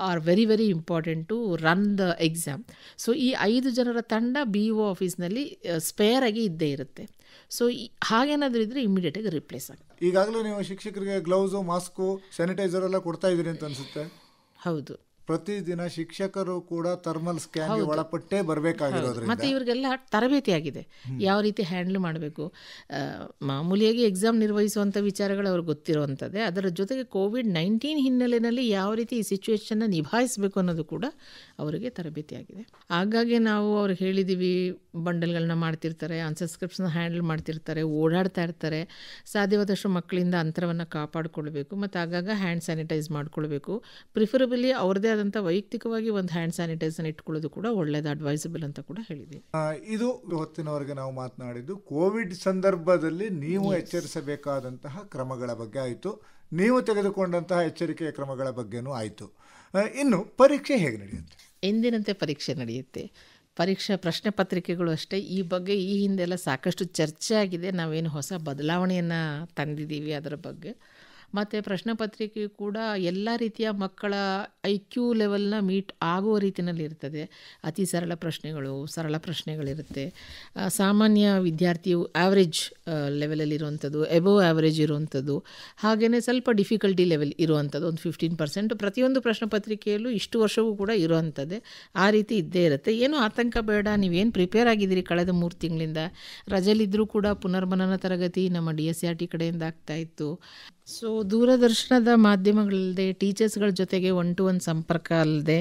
are very very important to run the exam so ಈ ಐದು ಜನರ ತಂಡ ಬಿ ಒ ಆಫೀಸ್ನಲ್ಲಿ ಸ್ಪೇರ್ ಆಗಿ ಇದ್ದೇ ಇರುತ್ತೆ ಸೊ ಹಾಗೇನಾದರೂ ಇಮಿಡಿಯೇಟ್ ಆಗಿ ರಿಪ್ಲೇಸ್ ಆಗುತ್ತೆ ಈಗಾಗಲೇ ನೀವು ಶಿಕ್ಷಕರಿಗೆ ಗ್ಲೌಸು ಮಾಸ್ಕು ಸ್ಯಾನಿಟೈಸರ್ ಎಲ್ಲ ಕೊಡ್ತಾ ಇದ್ದೀರಿ ಅಂತ ಅನಿಸುತ್ತೆ ಹೌದು ಪ್ರತಿದಿನ ಶಿಕ್ಷಕರು ಕೂಡ ಥರ್ಮಲ್ ಸ್ಕ್ಯಾನ್ ಒಳಪಟ್ಟೆ ಬರಬೇಕಾಗಿರೋದ್ರಿಂದ ಮತ್ತೆ ಇವರಿಗೆಲ್ಲ ತರಬೇತಿ ಆಗಿದೆ ಯಾವ ರೀತಿ ಹ್ಯಾಂಡಲ್ ಮಾಡಬೇಕು ಮಾಮೂಲಿಯಾಗಿ ಎಕ್ಸಾಮ್ ನಿರ್ವಹಿಸುವಂಥ ವಿಚಾರಗಳು ಅವ್ರಿಗೆ ಗೊತ್ತಿರುವಂಥದ್ದೇ ಅದರ ಜೊತೆಗೆ ಕೋವಿಡ್ ನೈನ್ಟೀನ್ ಹಿನ್ನೆಲೆಯಲ್ಲಿ ಯಾವ ರೀತಿ ಈ ಸಿಚುವೇಶನ್ನ ನಿಭಾಯಿಸಬೇಕು ಅನ್ನೋದು ಕೂಡ ಅವರಿಗೆ ತರಬೇತಿ ಆಗಿದೆ ಹಾಗಾಗಿ ನಾವು ಅವ್ರಿಗೆ ಹೇಳಿದ್ದೀವಿ ಬಂಡಲ್ಗಳನ್ನ ಮಾಡ್ತಿರ್ತಾರೆ ಅನ್ಸಸ್ಕ್ರಿಪ್ಷನ್ನ ಹ್ಯಾಂಡಲ್ ಮಾಡ್ತಿರ್ತಾರೆ ಓಡಾಡ್ತಾ ಇರ್ತಾರೆ ಸಾಧ್ಯವಾದಷ್ಟು ಮಕ್ಕಳಿಂದ ಅಂತರವನ್ನು ಕಾಪಾಡಿಕೊಳ್ಬೇಕು ಮತ್ತು ಆಗಾಗ ಹ್ಯಾಂಡ್ ಸ್ಯಾನಿಟೈಸ್ ಮಾಡ್ಕೊಳ್ಬೇಕು ಪ್ರಿಫರಬಲಿ ಅವ್ರದ್ದೇ ಆದಂಥ ವೈಯಕ್ತಿಕವಾಗಿ ಒಂದು ಹ್ಯಾಂಡ್ ಸ್ಯಾನಿಟೈಸರ್ ಇಟ್ಕೊಳ್ಳೋದು ಕೂಡ ಒಳ್ಳೇದು ಅಡ್ವೈಸಬಲ್ ಅಂತ ಕೂಡ ಹೇಳಿದೆ ಇದು ಹೊತ್ತಿನವರೆಗೆ ನಾವು ಮಾತನಾಡಿದ್ದು ಕೋವಿಡ್ ಸಂದರ್ಭದಲ್ಲಿ ನೀವು ಎಚ್ಚರಿಸಬೇಕಾದಂತಹ ಕ್ರಮಗಳ ಬಗ್ಗೆ ಆಯಿತು ನೀವು ತೆಗೆದುಕೊಂಡಂತಹ ಎಚ್ಚರಿಕೆಯ ಕ್ರಮಗಳ ಬಗ್ಗೆನೂ ಆಯಿತು ಇನ್ನು ಪರೀಕ್ಷೆ ಹೇಗೆ ನಡೆಯುತ್ತೆ ಎಂದಿನಂತೆ ಪರೀಕ್ಷೆ ನಡೆಯುತ್ತೆ ಪರೀಕ್ಷಾ ಪ್ರಶ್ನೆ ಪತ್ರಿಕೆಗಳು ಅಷ್ಟೇ ಈ ಬಗ್ಗೆ ಈ ಹಿಂದೆಲ್ಲ ಸಾಕಷ್ಟು ಚರ್ಚೆ ಆಗಿದೆ ನಾವೇನು ಹೊಸ ಬದಲಾವಣೆಯನ್ನು ತಂದಿದ್ದೀವಿ ಅದರ ಬಗ್ಗೆ ಮತ್ತು ಪ್ರಶ್ನೆ ಪತ್ರಿಕೆಯು ಕೂಡ ಎಲ್ಲ ರೀತಿಯ ಮಕ್ಕಳ ಐ ಕ್ಯೂ ಲೆವೆಲ್ನ ಮೀಟ್ ಆಗುವ ರೀತಿಯಲ್ಲಿ ಇರ್ತದೆ ಅತಿ ಸರಳ ಪ್ರಶ್ನೆಗಳು ಸರಳ ಪ್ರಶ್ನೆಗಳಿರುತ್ತೆ ಸಾಮಾನ್ಯ ವಿದ್ಯಾರ್ಥಿಯು ಆ್ಯಾವ್ರೇಜ್ ಲೆವೆಲಲ್ಲಿರುವಂಥದ್ದು ಎಬೋ ಆ್ಯಾವ್ರೇಜ್ ಇರುವಂಥದ್ದು ಹಾಗೆಯೇ ಸ್ವಲ್ಪ ಡಿಫಿಕಲ್ಟಿ ಲೆವೆಲ್ ಇರುವಂಥದ್ದು ಒಂದು ಫಿಫ್ಟೀನ್ ಪರ್ಸೆಂಟ್ ಪ್ರತಿಯೊಂದು ಪ್ರಶ್ನೆ ಪತ್ರಿಕೆಯಲ್ಲೂ ಇಷ್ಟು ವರ್ಷವೂ ಕೂಡ ಇರುವಂಥದ್ದೇ ಆ ರೀತಿ ಇದ್ದೇ ಇರುತ್ತೆ ಏನು ಆತಂಕ ಬೇಡ ನೀವೇನು ಪ್ರಿಪೇರ್ ಆಗಿದ್ದೀರಿ ಕಳೆದ ಮೂರು ತಿಂಗಳಿಂದ ರಜೆಲಿದ್ದರೂ ಕೂಡ ಪುನರ್ಮನನ ತರಗತಿ ನಮ್ಮ D S C R T ಕಡೆಯಿಂದ ಆಗ್ತಾಯಿತ್ತು ಸೊ ದೂರದರ್ಶನದ ಮಾಧ್ಯಮಗಳಲ್ಲದೆ ಟೀಚರ್ಸ್ಗಳ ಜೊತೆಗೆ ಒನ್ ಟು ಒನ್ ಸಂಪರ್ಕ ಅಲ್ಲದೆ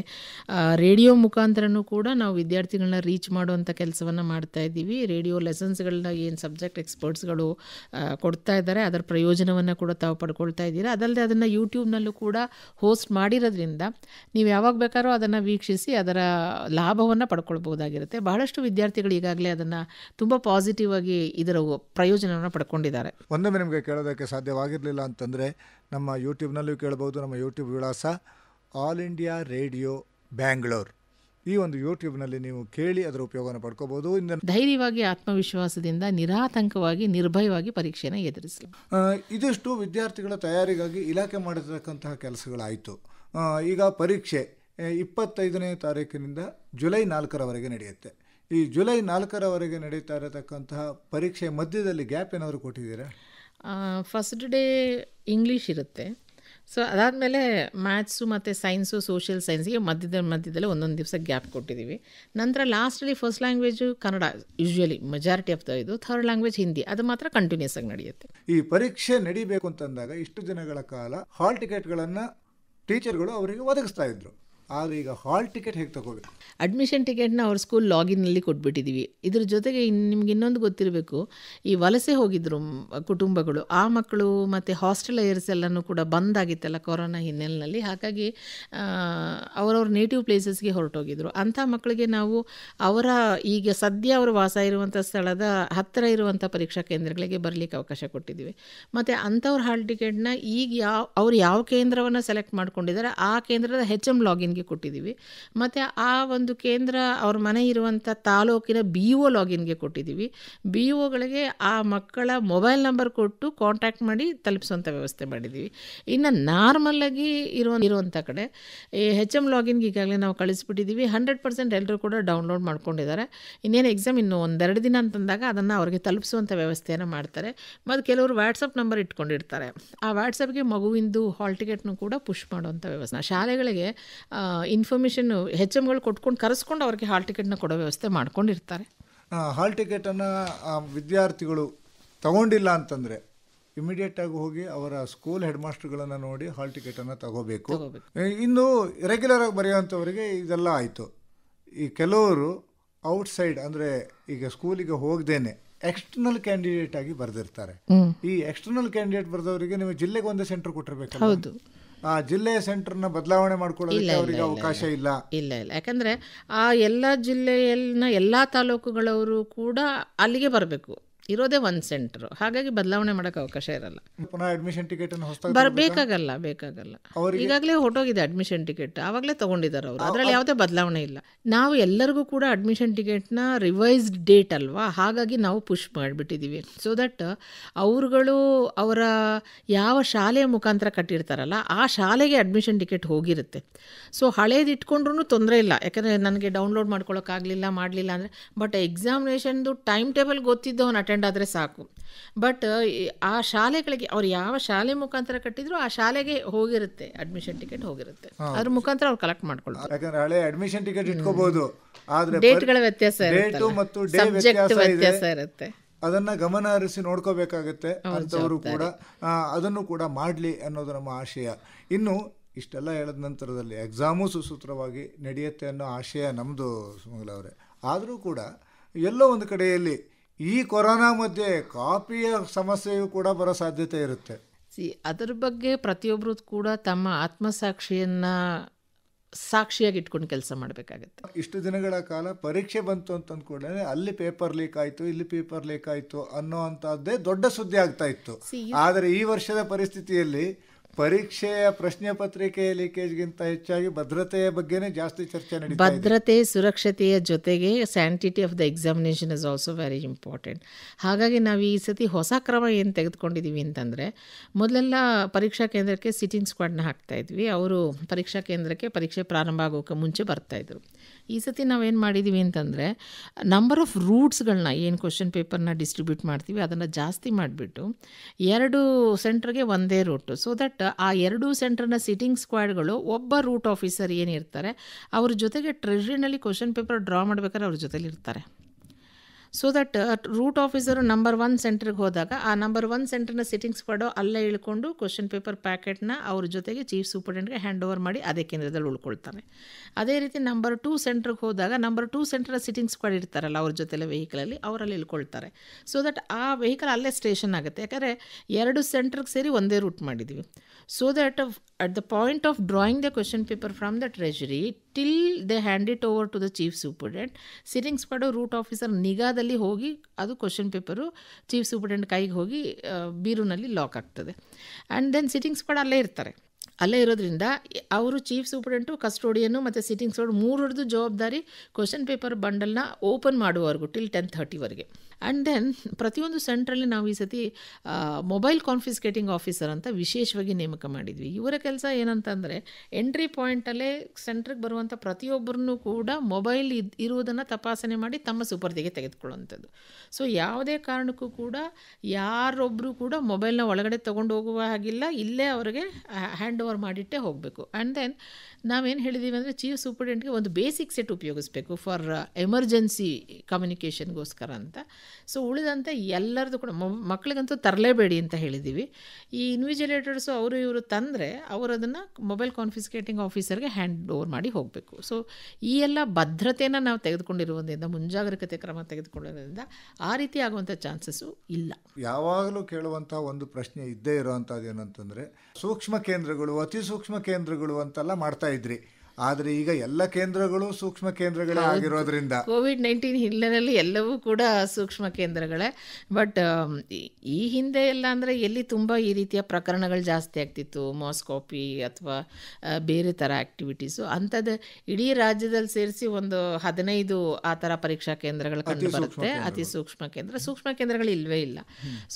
ರೇಡಿಯೋ ಮುಖಾಂತರನೂ ಕೂಡ ನಾವು ವಿದ್ಯಾರ್ಥಿಗಳನ್ನ ರೀಚ್ ಮಾಡುವಂಥ ಕೆಲಸವನ್ನು ಮಾಡ್ತಾ ಇದ್ದೀವಿ ರೇಡಿಯೋ ಲೆಸನ್ಸ್ಗಳನ್ನ ಏನು ಸಬ್ಜೆಕ್ಟ್ ಎಕ್ಸ್ಪರ್ಟ್ಸ್ಗಳು ಕೊಡ್ತಾ ಇದ್ದಾರೆ ಅದರ ಪ್ರಯೋಜನವನ್ನು ಕೂಡ ತಾವು ಪಡ್ಕೊಳ್ತಾ ಇದ್ದೀರಾ ಅದಲ್ಲದೆ ಅದನ್ನು ಯೂಟ್ಯೂಬ್ನಲ್ಲೂ ಕೂಡ ಹೋಸ್ಟ್ ಮಾಡಿರೋದ್ರಿಂದ ನೀವು ಯಾವಾಗ ಬೇಕಾದ್ರೂ ಅದನ್ನು ವೀಕ್ಷಿಸಿ ಅದರ ಲಾಭವನ್ನು ಪಡ್ಕೊಳ್ಬೋದಾಗಿರುತ್ತೆ ಬಹಳಷ್ಟು ವಿದ್ಯಾರ್ಥಿಗಳು ಈಗಾಗಲೇ ಅದನ್ನು ತುಂಬ ಪಾಸಿಟಿವ್ ಆಗಿ ಇದರ ಪ್ರಯೋಜನವನ್ನು ಪಡ್ಕೊಂಡಿದ್ದಾರೆ ಒಂದೊಮ್ಮೆ ನಿಮಗೆ ಕೇಳೋದಕ್ಕೆ ಸಾಧ್ಯವಾಗಿರಲಿಲ್ಲ ಅಂತಂದರೆ ನಮ್ಮ ಯೂಟ್ಯೂಬ್ನಲ್ಲೂ ಕೇಳ್ಬೋದು ನಮ್ಮ ಯೂಟ್ಯೂಬ್ ವಿಳಾಸ ಆಲ್ ಇಂಡಿಯಾ ರೇಡಿಯೋ ಬ್ಯಾಂಗ್ಳೂರ್ ಈ ಒಂದು ಯೂಟ್ಯೂಬ್ನಲ್ಲಿ ನೀವು ಕೇಳಿ ಅದರ ಉಪಯೋಗವನ್ನು ಪಡ್ಕೋಬಹುದು ಧೈರ್ಯವಾಗಿ ಆತ್ಮವಿಶ್ವಾಸದಿಂದ ನಿರಾತಂಕವಾಗಿ ನಿರ್ಭಯವಾಗಿ ಪರೀಕ್ಷೆಯನ್ನು ಎದುರಿಸಲು ಇದಿಷ್ಟು ವಿದ್ಯಾರ್ಥಿಗಳ ತಯಾರಿಗಾಗಿ ಇಲಾಖೆ ಮಾಡಿರತಕ್ಕಂತಹ ಕೆಲಸಗಳಾಯಿತು ಈಗ ಪರೀಕ್ಷೆ ಇಪ್ಪತ್ತೈದನೇ ತಾರೀಕಿನಿಂದ ಜುಲೈ ನಾಲ್ಕರವರೆಗೆ ನಡೆಯುತ್ತೆ ಈ ಜುಲೈ ನಾಲ್ಕರವರೆಗೆ ನಡೀತಾ ಇರತಕ್ಕಂತಹ ಪರೀಕ್ಷೆ ಮಧ್ಯದಲ್ಲಿ ಗ್ಯಾಪ್ ಏನಾದರೂ ಕೊಟ್ಟಿದ್ದೀರಾ ಫಸ್ಟ್ ಡೇ ಇಂಗ್ಲೀಷ್ ಇರುತ್ತೆ ಸೊ ಅದಾದಮೇಲೆ ಮ್ಯಾಥ್ಸು ಮತ್ತು ಸೈನ್ಸು ಸೋಷಿಯಲ್ ಸೈನ್ಸಿಗೆ ಮಧ್ಯದ ಮಧ್ಯದಲ್ಲಿ ಒಂದೊಂದು ದಿವಸ ಗ್ಯಾಪ್ ಕೊಟ್ಟಿದ್ದೀವಿ ನಂತರ ಲಾಸ್ಟಲ್ಲಿ first language Kannada usually majority of the ಇದು ಥರ್ಡ್ ಲ್ಯಾಂಗ್ವೇಜ್ ಹಿಂದಿ ಅದು ಮಾತ್ರ ಕಂಟಿನ್ಯೂಸ್ ಆಗಿ ನಡೆಯುತ್ತೆ ಈ ಪರೀಕ್ಷೆ ನಡಿಬೇಕು ಅಂತಂದಾಗ ಇಷ್ಟು ದಿನಗಳ ಕಾಲ ಹಾಲ್ ಟಿಕೆಟ್ಗಳನ್ನು ಟೀಚರ್ಗಳು ಅವರಿಗೆ ಒದಗಿಸ್ತಾ ಇದ್ರು ಆದರೆ ಈಗ ಹಾಲ್ ಟಿಕೆಟ್ ಹೇಗೆ ತಗೋಬೇಕು ಅಡ್ಮಿಷನ್ ಟಿಕೆಟ್ನ ಅವ್ರ ಸ್ಕೂಲ್ ಲಾಗಿನ್ನಲ್ಲಿ ಕೊಟ್ಬಿಟ್ಟಿದ್ದೀವಿ ಇದ್ರ ಜೊತೆಗೆ ನಿಮ್ಗೆ ಇನ್ನೊಂದು ಗೊತ್ತಿರಬೇಕು ಈ ವಲಸೆ ಹೋಗಿದ್ರು ಕುಟುಂಬಗಳು ಆ ಮಕ್ಕಳು ಮತ್ತು ಹಾಸ್ಟೆಲ್ ಏರ್ಸ್ ಎಲ್ಲನೂ ಕೂಡ ಬಂದಾಗಿತ್ತಲ್ಲ ಕೊರೋನಾ ಹಿನ್ನೆಲೆಯಲ್ಲಿ ಹಾಗಾಗಿ ಅವರವ್ರ ನೇಟಿವ್ ಪ್ಲೇಸಸ್ಗೆ ಹೊರಟೋಗಿದ್ರು ಅಂಥ ಮಕ್ಕಳಿಗೆ ನಾವು ಅವರ ಈಗ ಸದ್ಯ ಅವರು ವಾಸ ಇರುವಂಥ ಸ್ಥಳದ ಹತ್ತಿರ ಇರುವಂಥ ಪರೀಕ್ಷಾ ಕೇಂದ್ರಗಳಿಗೆ ಬರಲಿಕ್ಕೆ ಅವಕಾಶ ಕೊಟ್ಟಿದ್ದೀವಿ ಮತ್ತು ಅಂಥವ್ರ ಹಾಲ್ ಟಿಕೆಟ್ನ ಈಗ ಯಾವ ಅವ್ರು ಯಾವ ಕೇಂದ್ರವನ್ನು ಸೆಲೆಕ್ಟ್ ಮಾಡ್ಕೊಂಡಿದ್ದಾರೆ ಆ ಕೇಂದ್ರದ ಹೆಚ್ ಎಮ್ ಲಾಗಿನ್ಗೆ ಲಾಗಿನ್ಗೆ ಕೊಟ್ಟಿದ್ದೀವಿ ಮತ್ತು ಆ ಒಂದು ಕೇಂದ್ರ ಅವ್ರ ಮನೆ ಇರುವಂಥ ತಾಲೂಕಿನ ಬಿ ಒ ಲಾಗಿನ್ಗೆ ಕೊಟ್ಟಿದ್ದೀವಿ ಬಿ ಒಗಳಿಗೆ ಆ ಮಕ್ಕಳ ಮೊಬೈಲ್ ನಂಬರ್ ಕೊಟ್ಟು ಕಾಂಟ್ಯಾಕ್ಟ್ ಮಾಡಿ ತಲುಪಿಸುವಂಥ ವ್ಯವಸ್ಥೆ ಮಾಡಿದ್ದೀವಿ ಇನ್ನು ನಾರ್ಮಲ್ಲಾಗಿ ಇರುವ ಇರುವಂಥ ಕಡೆ ಈ ಹೆಚ್ ಎಮ್ ಲಾಗಿನ್ಗೆ ಈಗಾಗಲೇ ನಾವು ಕಳಿಸ್ಬಿಟ್ಟಿದ್ದೀವಿ ಹಂಡ್ರೆಡ್ ಪರ್ಸೆಂಟ್ ಎಲ್ಲರೂ ಕೂಡ ಡೌನ್ಲೋಡ್ ಮಾಡ್ಕೊಂಡಿದ್ದಾರೆ ಇನ್ನೇನು ಎಕ್ಸಾಮ್ ಇನ್ನು ಒಂದೆರಡು ದಿನ ಅಂತಂದಾಗ ಅದನ್ನು ಅವರಿಗೆ ತಲುಪಿಸುವಂಥ ವ್ಯವಸ್ಥೆಯನ್ನು ಮಾಡ್ತಾರೆ ಮತ್ತು ಕೆಲವರು ವಾಟ್ಸಪ್ ನಂಬರ್ ಇಟ್ಕೊಂಡಿರ್ತಾರೆ ಆ ವಾಟ್ಸಪ್ಗೆ ಮಗುವಿಂದು ಹಾಲ್ ಟಿಕೆಟ್ನು ಕೂಡ ಪುಷ್ ಮಾಡುವಂಥ ವ್ಯವಸ್ಥೆ ಶಾಲೆಗಳಿಗೆ ಇನ್ಫಾರ್ಮೇಷನ್ ಹೆಚ್ ಗಳು ಕೊಟ್ಕೊಂಡು ಕರೆಸ್ಕೊಂಡು ಅವ್ರಿಗೆ ಹಾಲ್ ಟಿಕೆಟ್ನ ಕೊಡೋ ವ್ಯವಸ್ಥೆ ಮಾಡ್ಕೊಂಡಿರ್ತಾರೆ ಹಾಲ್ ಟಿಕೆಟನ್ನು ವಿದ್ಯಾರ್ಥಿಗಳು ತಗೊಂಡಿಲ್ಲ ಅಂತಂದರೆ ಆಗಿ ಹೋಗಿ ಅವರ ಸ್ಕೂಲ್ ಹೆಡ್ ಮಾಸ್ಟರ್ಗಳನ್ನು ನೋಡಿ ಹಾಲ್ ಟಿಕೆಟನ್ನು ತಗೋಬೇಕು ಇನ್ನು ರೆಗ್ಯುಲರ್ ಆಗಿ ಬರೆಯುವಂಥವರಿಗೆ ಇದೆಲ್ಲ ಆಯಿತು ಈ ಕೆಲವರು ಔಟ್ಸೈಡ್ ಅಂದ್ರೆ ಈಗ ಸ್ಕೂಲಿಗೆ ಹೋಗ್ದೇನೆ ಎಕ್ಸ್ಟರ್ನಲ್ ಕ್ಯಾಂಡಿಡೇಟ್ ಆಗಿ ಬರ್ದಿರ್ತಾರೆ ಈ ಎಕ್ಸ್ಟರ್ನಲ್ ಕ್ಯಾಂಡಿಡೇಟ್ ಬರೆದವರಿಗೆ ನೀವು ಜಿಲ್ಲೆಗೆ ಒಂದೇ ಸೆಂಟರ್ ಕೊಟ್ಟಿರಬೇಕು ಜಿಲ್ಲೆಯ ನ ಬದಲಾವಣೆ ಮಾಡ್ಕೊಳ್ಳೋದಕ್ಕೆ ಅವರಿಗೆ ಅವಕಾಶ ಇಲ್ಲ ಇಲ್ಲ ಇಲ್ಲ ಯಾಕಂದ್ರೆ ಆ ಎಲ್ಲಾ ಜಿಲ್ಲೆಯಲ್ಲಿನ ಎಲ್ಲಾ ತಾಲೂಕುಗಳವರು ಕೂಡ ಅಲ್ಲಿಗೆ ಬರಬೇಕು ಇರೋದೇ ಒಂದು ಸೆಂಟರ್ ಹಾಗಾಗಿ ಬದಲಾವಣೆ ಮಾಡಕ್ ಅವಕಾಶ ಇರಲ್ಲ ಪುನಃ ಅಡ್ಮಿಷನ್ ಟಿಕೆಟ್ ಬರಬೇಕಾಗಲ್ಲ ಬೇಕಾಗಲ್ಲ ಈಗಾಗಲೇ ಹೊಟ್ಟೋಗಿದೆ ಅಡ್ಮಿಷನ್ ಟಿಕೆಟ್ ಆವಾಗಲೇ ತಗೊಂಡಿದ್ದಾರೆ ಅವರು ಅದರಲ್ಲಿ ಯಾವುದೇ ಬದಲಾವಣೆ ಇಲ್ಲ ನಾವು ಎಲ್ಲರಿಗೂ ಕೂಡ ಅಡ್ಮಿಷನ್ ಟಿಕೆಟ್ನ ರಿವೈಸ್ಡ್ ಡೇಟ್ ಅಲ್ವಾ ಹಾಗಾಗಿ ನಾವು ಪುಷ್ ಮಾಡಿಬಿಟ್ಟಿದ್ದೀವಿ ಸೊ ದಟ್ ಅವರುಗಳು ಅವರ ಯಾವ ಶಾಲೆಯ ಮುಖಾಂತರ ಕಟ್ಟಿರ್ತಾರಲ್ಲ ಆ ಶಾಲೆಗೆ ಅಡ್ಮಿಷನ್ ಟಿಕೆಟ್ ಹೋಗಿರುತ್ತೆ ಸೊ ಹಳೇದು ಇಟ್ಕೊಂಡ್ರೂ ತೊಂದರೆ ಇಲ್ಲ ಯಾಕಂದರೆ ನನಗೆ ಡೌನ್ಲೋಡ್ ಮಾಡ್ಕೊಳ್ಳೋಕ್ಕಾಗಲಿಲ್ಲ ಮಾಡಲಿಲ್ಲ ಅಂದರೆ ಬಟ್ ಎಕ್ಸಾಮಿನೇಷನ್ದು ಟೈಮ್ ಟೇಬಲ್ ಗೊತ್ತಿದ್ದವನ್ನ ಅಟೆಂಡ್ ಆದರೆ ಸಾಕು ಬಟ್ ಆ ಶಾಲೆಗಳಿಗೆ ಅವ್ರು ಯಾವ ಶಾಲೆ ಮುಖಾಂತರ ಕಟ್ಟಿದ್ರು ಆ ಶಾಲೆಗೆ ಹೋಗಿರುತ್ತೆ ಅಡ್ಮಿಷನ್ ಟಿಕೆಟ್ ಹೋಗಿರುತ್ತೆ ಅದ್ರ ಮುಖಾಂತರ ಅವ್ರು ಕಲೆಕ್ಟ್ ಮಾಡ್ಕೊಳ್ತಾರೆ ಅಡ್ಮಿಷನ್ ಟಿಕೆಟ್ ಆದ್ರೆ ವ್ಯತ್ಯಾಸ ವ್ಯತ್ಯಾಸ ಇರುತ್ತೆ ಅದನ್ನ ಗಮನ ಹರಿಸಿ ನೋಡ್ಕೋಬೇಕಾಗತ್ತೆ ಅಂತವರು ಕೂಡ ಅದನ್ನು ಕೂಡ ಮಾಡಲಿ ಅನ್ನೋದು ನಮ್ಮ ಆಶಯ ಇನ್ನು ಇಷ್ಟೆಲ್ಲ ಹೇಳಿದ ನಂತರದಲ್ಲಿ ಎಕ್ಸಾಮು ಸುಸೂತ್ರವಾಗಿ ನಡೆಯುತ್ತೆ ಅನ್ನೋ ಆಶಯ ನಮ್ಮದು ಸುಮಂಗಲ ಅವರೇ ಆದರೂ ಕೂಡ ಎಲ್ಲೋ ಒಂದು ಕಡೆಯಲ್ಲಿ ಈ ಕೊರೋನಾ ಮಧ್ಯೆ ಕಾಪಿಯ ಸಮಸ್ಯೆಯು ಕೂಡ ಬರೋ ಸಾಧ್ಯತೆ ಇರುತ್ತೆ ಸಿ ಅದರ ಬಗ್ಗೆ ಪ್ರತಿಯೊಬ್ಬರು ಕೂಡ ತಮ್ಮ ಆತ್ಮಸಾಕ್ಷಿಯನ್ನ ಸಾಕ್ಷಿಯಾಗಿ ಇಟ್ಕೊಂಡು ಕೆಲಸ ಮಾಡಬೇಕಾಗತ್ತೆ ಇಷ್ಟು ದಿನಗಳ ಕಾಲ ಪರೀಕ್ಷೆ ಬಂತು ಅಂತಂದ ಕೂಡಲೇ ಅಲ್ಲಿ ಪೇಪರ್ ಲೀಕ್ ಆಯಿತು ಇಲ್ಲಿ ಪೇಪರ್ ಲೀಕ್ ಆಯಿತು ಅನ್ನೋ ದೊಡ್ಡ ಸುದ್ದಿ ಆಗ್ತಾ ಇತ್ತು ಆದರೆ ಈ ವರ್ಷದ ಪರಿಸ್ಥಿತಿಯಲ್ಲಿ ಪರೀಕ್ಷೆಯ ಪ್ರಶ್ನೆ ಪತ್ರಿಕೆಯ ಲೀಕೇಜ್ಗಿಂತ ಹೆಚ್ಚಾಗಿ ಭದ್ರತೆಯ ಬಗ್ಗೆನೇ ಜಾಸ್ತಿ ಚರ್ಚೆ ನಡೆಯುತ್ತೆ ಭದ್ರತೆ ಸುರಕ್ಷತೆಯ ಜೊತೆಗೆ sanctity of the examination is also very important ಹಾಗಾಗಿ ನಾವು ಈ ಸತಿ ಹೊಸ ಕ್ರಮ ಏನು ತೆಗೆದುಕೊಂಡಿದ್ದೀವಿ ಅಂತಂದರೆ ಮೊದಲೆಲ್ಲ ಪರೀಕ್ಷಾ ಕೇಂದ್ರಕ್ಕೆ ಸಿಟಿಂಗ್ ಸ್ಕ್ವಾಡ್ನ ಹಾಕ್ತಾಯಿದ್ವಿ ಅವರು ಪರೀಕ್ಷಾ ಕೇಂದ್ರಕ್ಕೆ ಪರೀಕ್ಷೆ ಪ್ರಾರಂಭ ಆಗೋಕ್ಕೆ ಮುಂಚೆ ಬರ್ತಾಯಿದ್ರು ಈ ಸತಿ ನಾವೇನು ಮಾಡಿದ್ದೀವಿ ಅಂತಂದರೆ ನಂಬರ್ ಆಫ್ ರೂಟ್ಸ್ಗಳನ್ನ ಏನು ಕ್ವಶನ್ ಪೇಪರ್ನ ಡಿಸ್ಟ್ರಿಬ್ಯೂಟ್ ಮಾಡ್ತೀವಿ ಅದನ್ನು ಜಾಸ್ತಿ ಮಾಡಿಬಿಟ್ಟು ಎರಡು ಸೆಂಟ್ರಿಗೆ ಒಂದೇ ರೂಟು ಸೊ ದಟ್ ಆ ಎರಡು ಸೆಂಟ್ರನ್ನ ಸಿಟ್ಟಿಂಗ್ ಸ್ಕ್ವಾಡ್ಗಳು ಒಬ್ಬ ರೂಟ್ ಆಫೀಸರ್ ಏನಿರ್ತಾರೆ ಅವ್ರ ಜೊತೆಗೆ ಟ್ರೆಜರಿನಲ್ಲಿ ಕ್ವಶನ್ ಪೇಪರ್ ಡ್ರಾ ಮಾಡ್ಬೇಕಾದ್ರೆ ಅವ್ರ ಜೊತೆಲಿರ್ತಾರೆ ಇರ್ತಾರೆ so that route officer number one ಸೆಂಟ್ರಿಗೆ ಹೋದಾಗ ಆ ನಂಬರ್ ಒನ್ ಸೆಂಟರ್ನ ಸಿಟಿಂಗ್ಸ್ ಪಡೋ ಅಲ್ಲೇ ಇಳ್ಕೊಂಡು ಕ್ವಶನ್ ಪೇಪರ್ ಪ್ಯಾಕೆಟ್ನ ಅವ್ರ ಜೊತೆಗೆ ಚೀಫ್ ಸೂಪರ್ಡೆಂಟ್ಗೆ ಹ್ಯಾಂಡ್ ಓವರ್ ಮಾಡಿ ಅದೇ ಕೇಂದ್ರದಲ್ಲಿ ಉಳ್ಕೊಳ್ತಾನೆ ಅದೇ ರೀತಿ ನಂಬರ್ ಟೂ ಸೆಂಟ್ರಿಗೆ ಹೋದಾಗ ನಂಬರ್ ಟೂ ಸಿಟಿಂಗ್ ಸಿಟ್ಟಿಂಗ್ಸ್ ಇರ್ತಾರಲ್ಲ ಅವ್ರ ಜೊತೆಲೆ ವೆಹಿಕಲಲ್ಲಿ ಅವರಲ್ಲಿ ಇಳ್ಕೊಳ್ತಾರೆ ಸೊ ದಟ್ ಆ ವೆಹಿಕಲ್ ಅಲ್ಲೇ ಸ್ಟೇಷನ್ ಆಗುತ್ತೆ ಯಾಕಂದರೆ ಎರಡು ಸೆಂಟ್ರಿಗೆ ಸೇರಿ ಒಂದೇ ರೂಟ್ ಮಾಡಿದ್ವಿ so that at the point of drawing drawing the paper paper the treasury till they hand it over to the chief superintendent sitting ಪಡೋ ರೂಟ್ ಆಫೀಸರ್ ನಿಗಾದಲ್ಲಿ ಹೋಗಿ ಅದು ಕ್ವಶನ್ ಪೇಪರು ಚೀಫ್ ಸೂಪರ್ಡೆಂಟ್ ಕೈಗೆ ಹೋಗಿ ಬೀರುನಲ್ಲಿ ಲಾಕ್ ಆಗ್ತದೆ ಆ್ಯಂಡ್ ದೆನ್ ಸಿಟಿಂಗ್ಸ್ ಪಡ ಅಲ್ಲೇ ಇರ್ತಾರೆ ಅಲ್ಲೇ ಇರೋದ್ರಿಂದ ಅವರು ಚೀಫ್ ಸೂಪರ್ಡೆಂಟು ಕಸ್ಟೋಡಿಯನು ಮತ್ತು ಸಿಟಿಂಗ್ಸ್ ಪಡ ಮೂರರದ್ದು ಜವಾಬ್ದಾರಿ ಕ್ವಶನ್ ಪೇಪರ್ ಬಂಡಲ್ನ ಓಪನ್ ಮಾಡುವವರೆಗೂ ಟಿಲ್ ಟೆನ್ ಥರ್ಟಿವರೆಗೆ ಆ್ಯಂಡ್ ದೆನ್ ಪ್ರತಿಯೊಂದು ಸೆಂಟ್ರಲ್ಲಿ ನಾವು ಈ ಸತಿ ಮೊಬೈಲ್ ಕಾನ್ಫಿಸ್ಕೇಟಿಂಗ್ ಆಫೀಸರ್ ಅಂತ ವಿಶೇಷವಾಗಿ ನೇಮಕ ಮಾಡಿದ್ವಿ ಇವರ ಕೆಲಸ ಏನಂತಂದರೆ ಎಂಟ್ರಿ ಪಾಯಿಂಟಲ್ಲೇ ಸೆಂಟ್ರಿಗೆ ಬರುವಂಥ ಪ್ರತಿಯೊಬ್ಬರನ್ನು ಕೂಡ ಮೊಬೈಲ್ ಇದ್ ಇರುವುದನ್ನು ತಪಾಸಣೆ ಮಾಡಿ ತಮ್ಮ ಸುಪರ್ದಿಗೆ ತೆಗೆದುಕೊಳ್ಳುವಂಥದ್ದು ಸೊ ಯಾವುದೇ ಕಾರಣಕ್ಕೂ ಕೂಡ ಯಾರೊಬ್ಬರು ಕೂಡ ಮೊಬೈಲ್ನ ಒಳಗಡೆ ತೊಗೊಂಡು ಹೋಗುವ ಹಾಗಿಲ್ಲ ಇಲ್ಲೇ ಅವರಿಗೆ ಹ್ಯಾಂಡ್ ಓವರ್ ಮಾಡಿಟ್ಟೇ ಹೋಗಬೇಕು ಆ್ಯಂಡ್ ದೆನ್ ನಾವೇನು ಹೇಳಿದ್ದೀವಿ ಅಂದರೆ ಚೀಫ್ ಸೂಪರ್ಡೆಂಟ್ಗೆ ಒಂದು ಬೇಸಿಕ್ ಸೆಟ್ ಉಪಯೋಗಿಸಬೇಕು ಫಾರ್ ಎಮರ್ಜೆನ್ಸಿ ಕಮ್ಯುನಿಕೇಷನ್ಗೋಸ್ಕರ ಅಂತ ಸೊ ಉಳಿದಂಥ ಎಲ್ಲರದು ಕೂಡ ಮಕ್ಕಳಿಗಂತೂ ತರಲೇಬೇಡಿ ಅಂತ ಹೇಳಿದ್ದೀವಿ ಈ ಇನ್ವಿಜಿಲೇಟರ್ಸು ಅವರು ಇವರು ತಂದರೆ ಅವರು ಅದನ್ನು ಮೊಬೈಲ್ ಕಾನ್ಫಿಸ್ಕೇಟಿಂಗ್ ಆಫೀಸರ್ಗೆ ಹ್ಯಾಂಡ್ ಓವರ್ ಮಾಡಿ ಹೋಗಬೇಕು ಸೊ ಈ ಎಲ್ಲ ಭದ್ರತೆಯನ್ನು ನಾವು ತೆಗೆದುಕೊಂಡಿರುವುದರಿಂದ ಮುಂಜಾಗ್ರತೆ ಕ್ರಮ ತೆಗೆದುಕೊಂಡಿರೋದ್ರಿಂದ ಆ ರೀತಿ ಆಗುವಂಥ ಚಾನ್ಸಸ್ಸು ಇಲ್ಲ ಯಾವಾಗಲೂ ಕೇಳುವಂಥ ಒಂದು ಪ್ರಶ್ನೆ ಇದ್ದೇ ಇರುವಂಥದ್ದು ಏನಂತಂದರೆ ಸೂಕ್ಷ್ಮ ಕೇಂದ್ರಗಳು ಅತಿ ಸೂಕ್ಷ್ಮ ಕೇಂದ್ರಗಳು ಅಂತೆಲ್ಲ ಮಾಡ್ತಾ Pedri ಆದರೆ ಈಗ ಎಲ್ಲ ಕೇಂದ್ರಗಳು ಸೂಕ್ಷ್ಮ ಕೇಂದ್ರಗಳೇ ಆಗಿರೋದ್ರಿಂದ ಕೋವಿಡ್ ನೈನ್ಟೀನ್ ಹಿನ್ನೆಲೆಯಲ್ಲಿ ಎಲ್ಲವೂ ಕೂಡ ಸೂಕ್ಷ್ಮ ಕೇಂದ್ರಗಳೇ ಬಟ್ ಈ ಹಿಂದೆ ಎಲ್ಲ ಅಂದ್ರೆ ಎಲ್ಲಿ ತುಂಬಾ ಈ ರೀತಿಯ ಪ್ರಕರಣಗಳು ಜಾಸ್ತಿ ಆಗ್ತಿತ್ತು ಮೋಸ್ಕೋಪಿ ಅಥವಾ ಬೇರೆ ತರ ಆಕ್ಟಿವಿಟೀಸು ಅಂಥದ್ದು ಇಡೀ ರಾಜ್ಯದಲ್ಲಿ ಸೇರಿಸಿ ಒಂದು ಹದಿನೈದು ಆ ತರ ಪರೀಕ್ಷಾ ಕೇಂದ್ರಗಳು ಕಂಡು ಬರುತ್ತೆ ಅತಿ ಸೂಕ್ಷ್ಮ ಕೇಂದ್ರ ಸೂಕ್ಷ್ಮ ಕೇಂದ್ರಗಳು ಇಲ್ಲವೇ ಇಲ್ಲ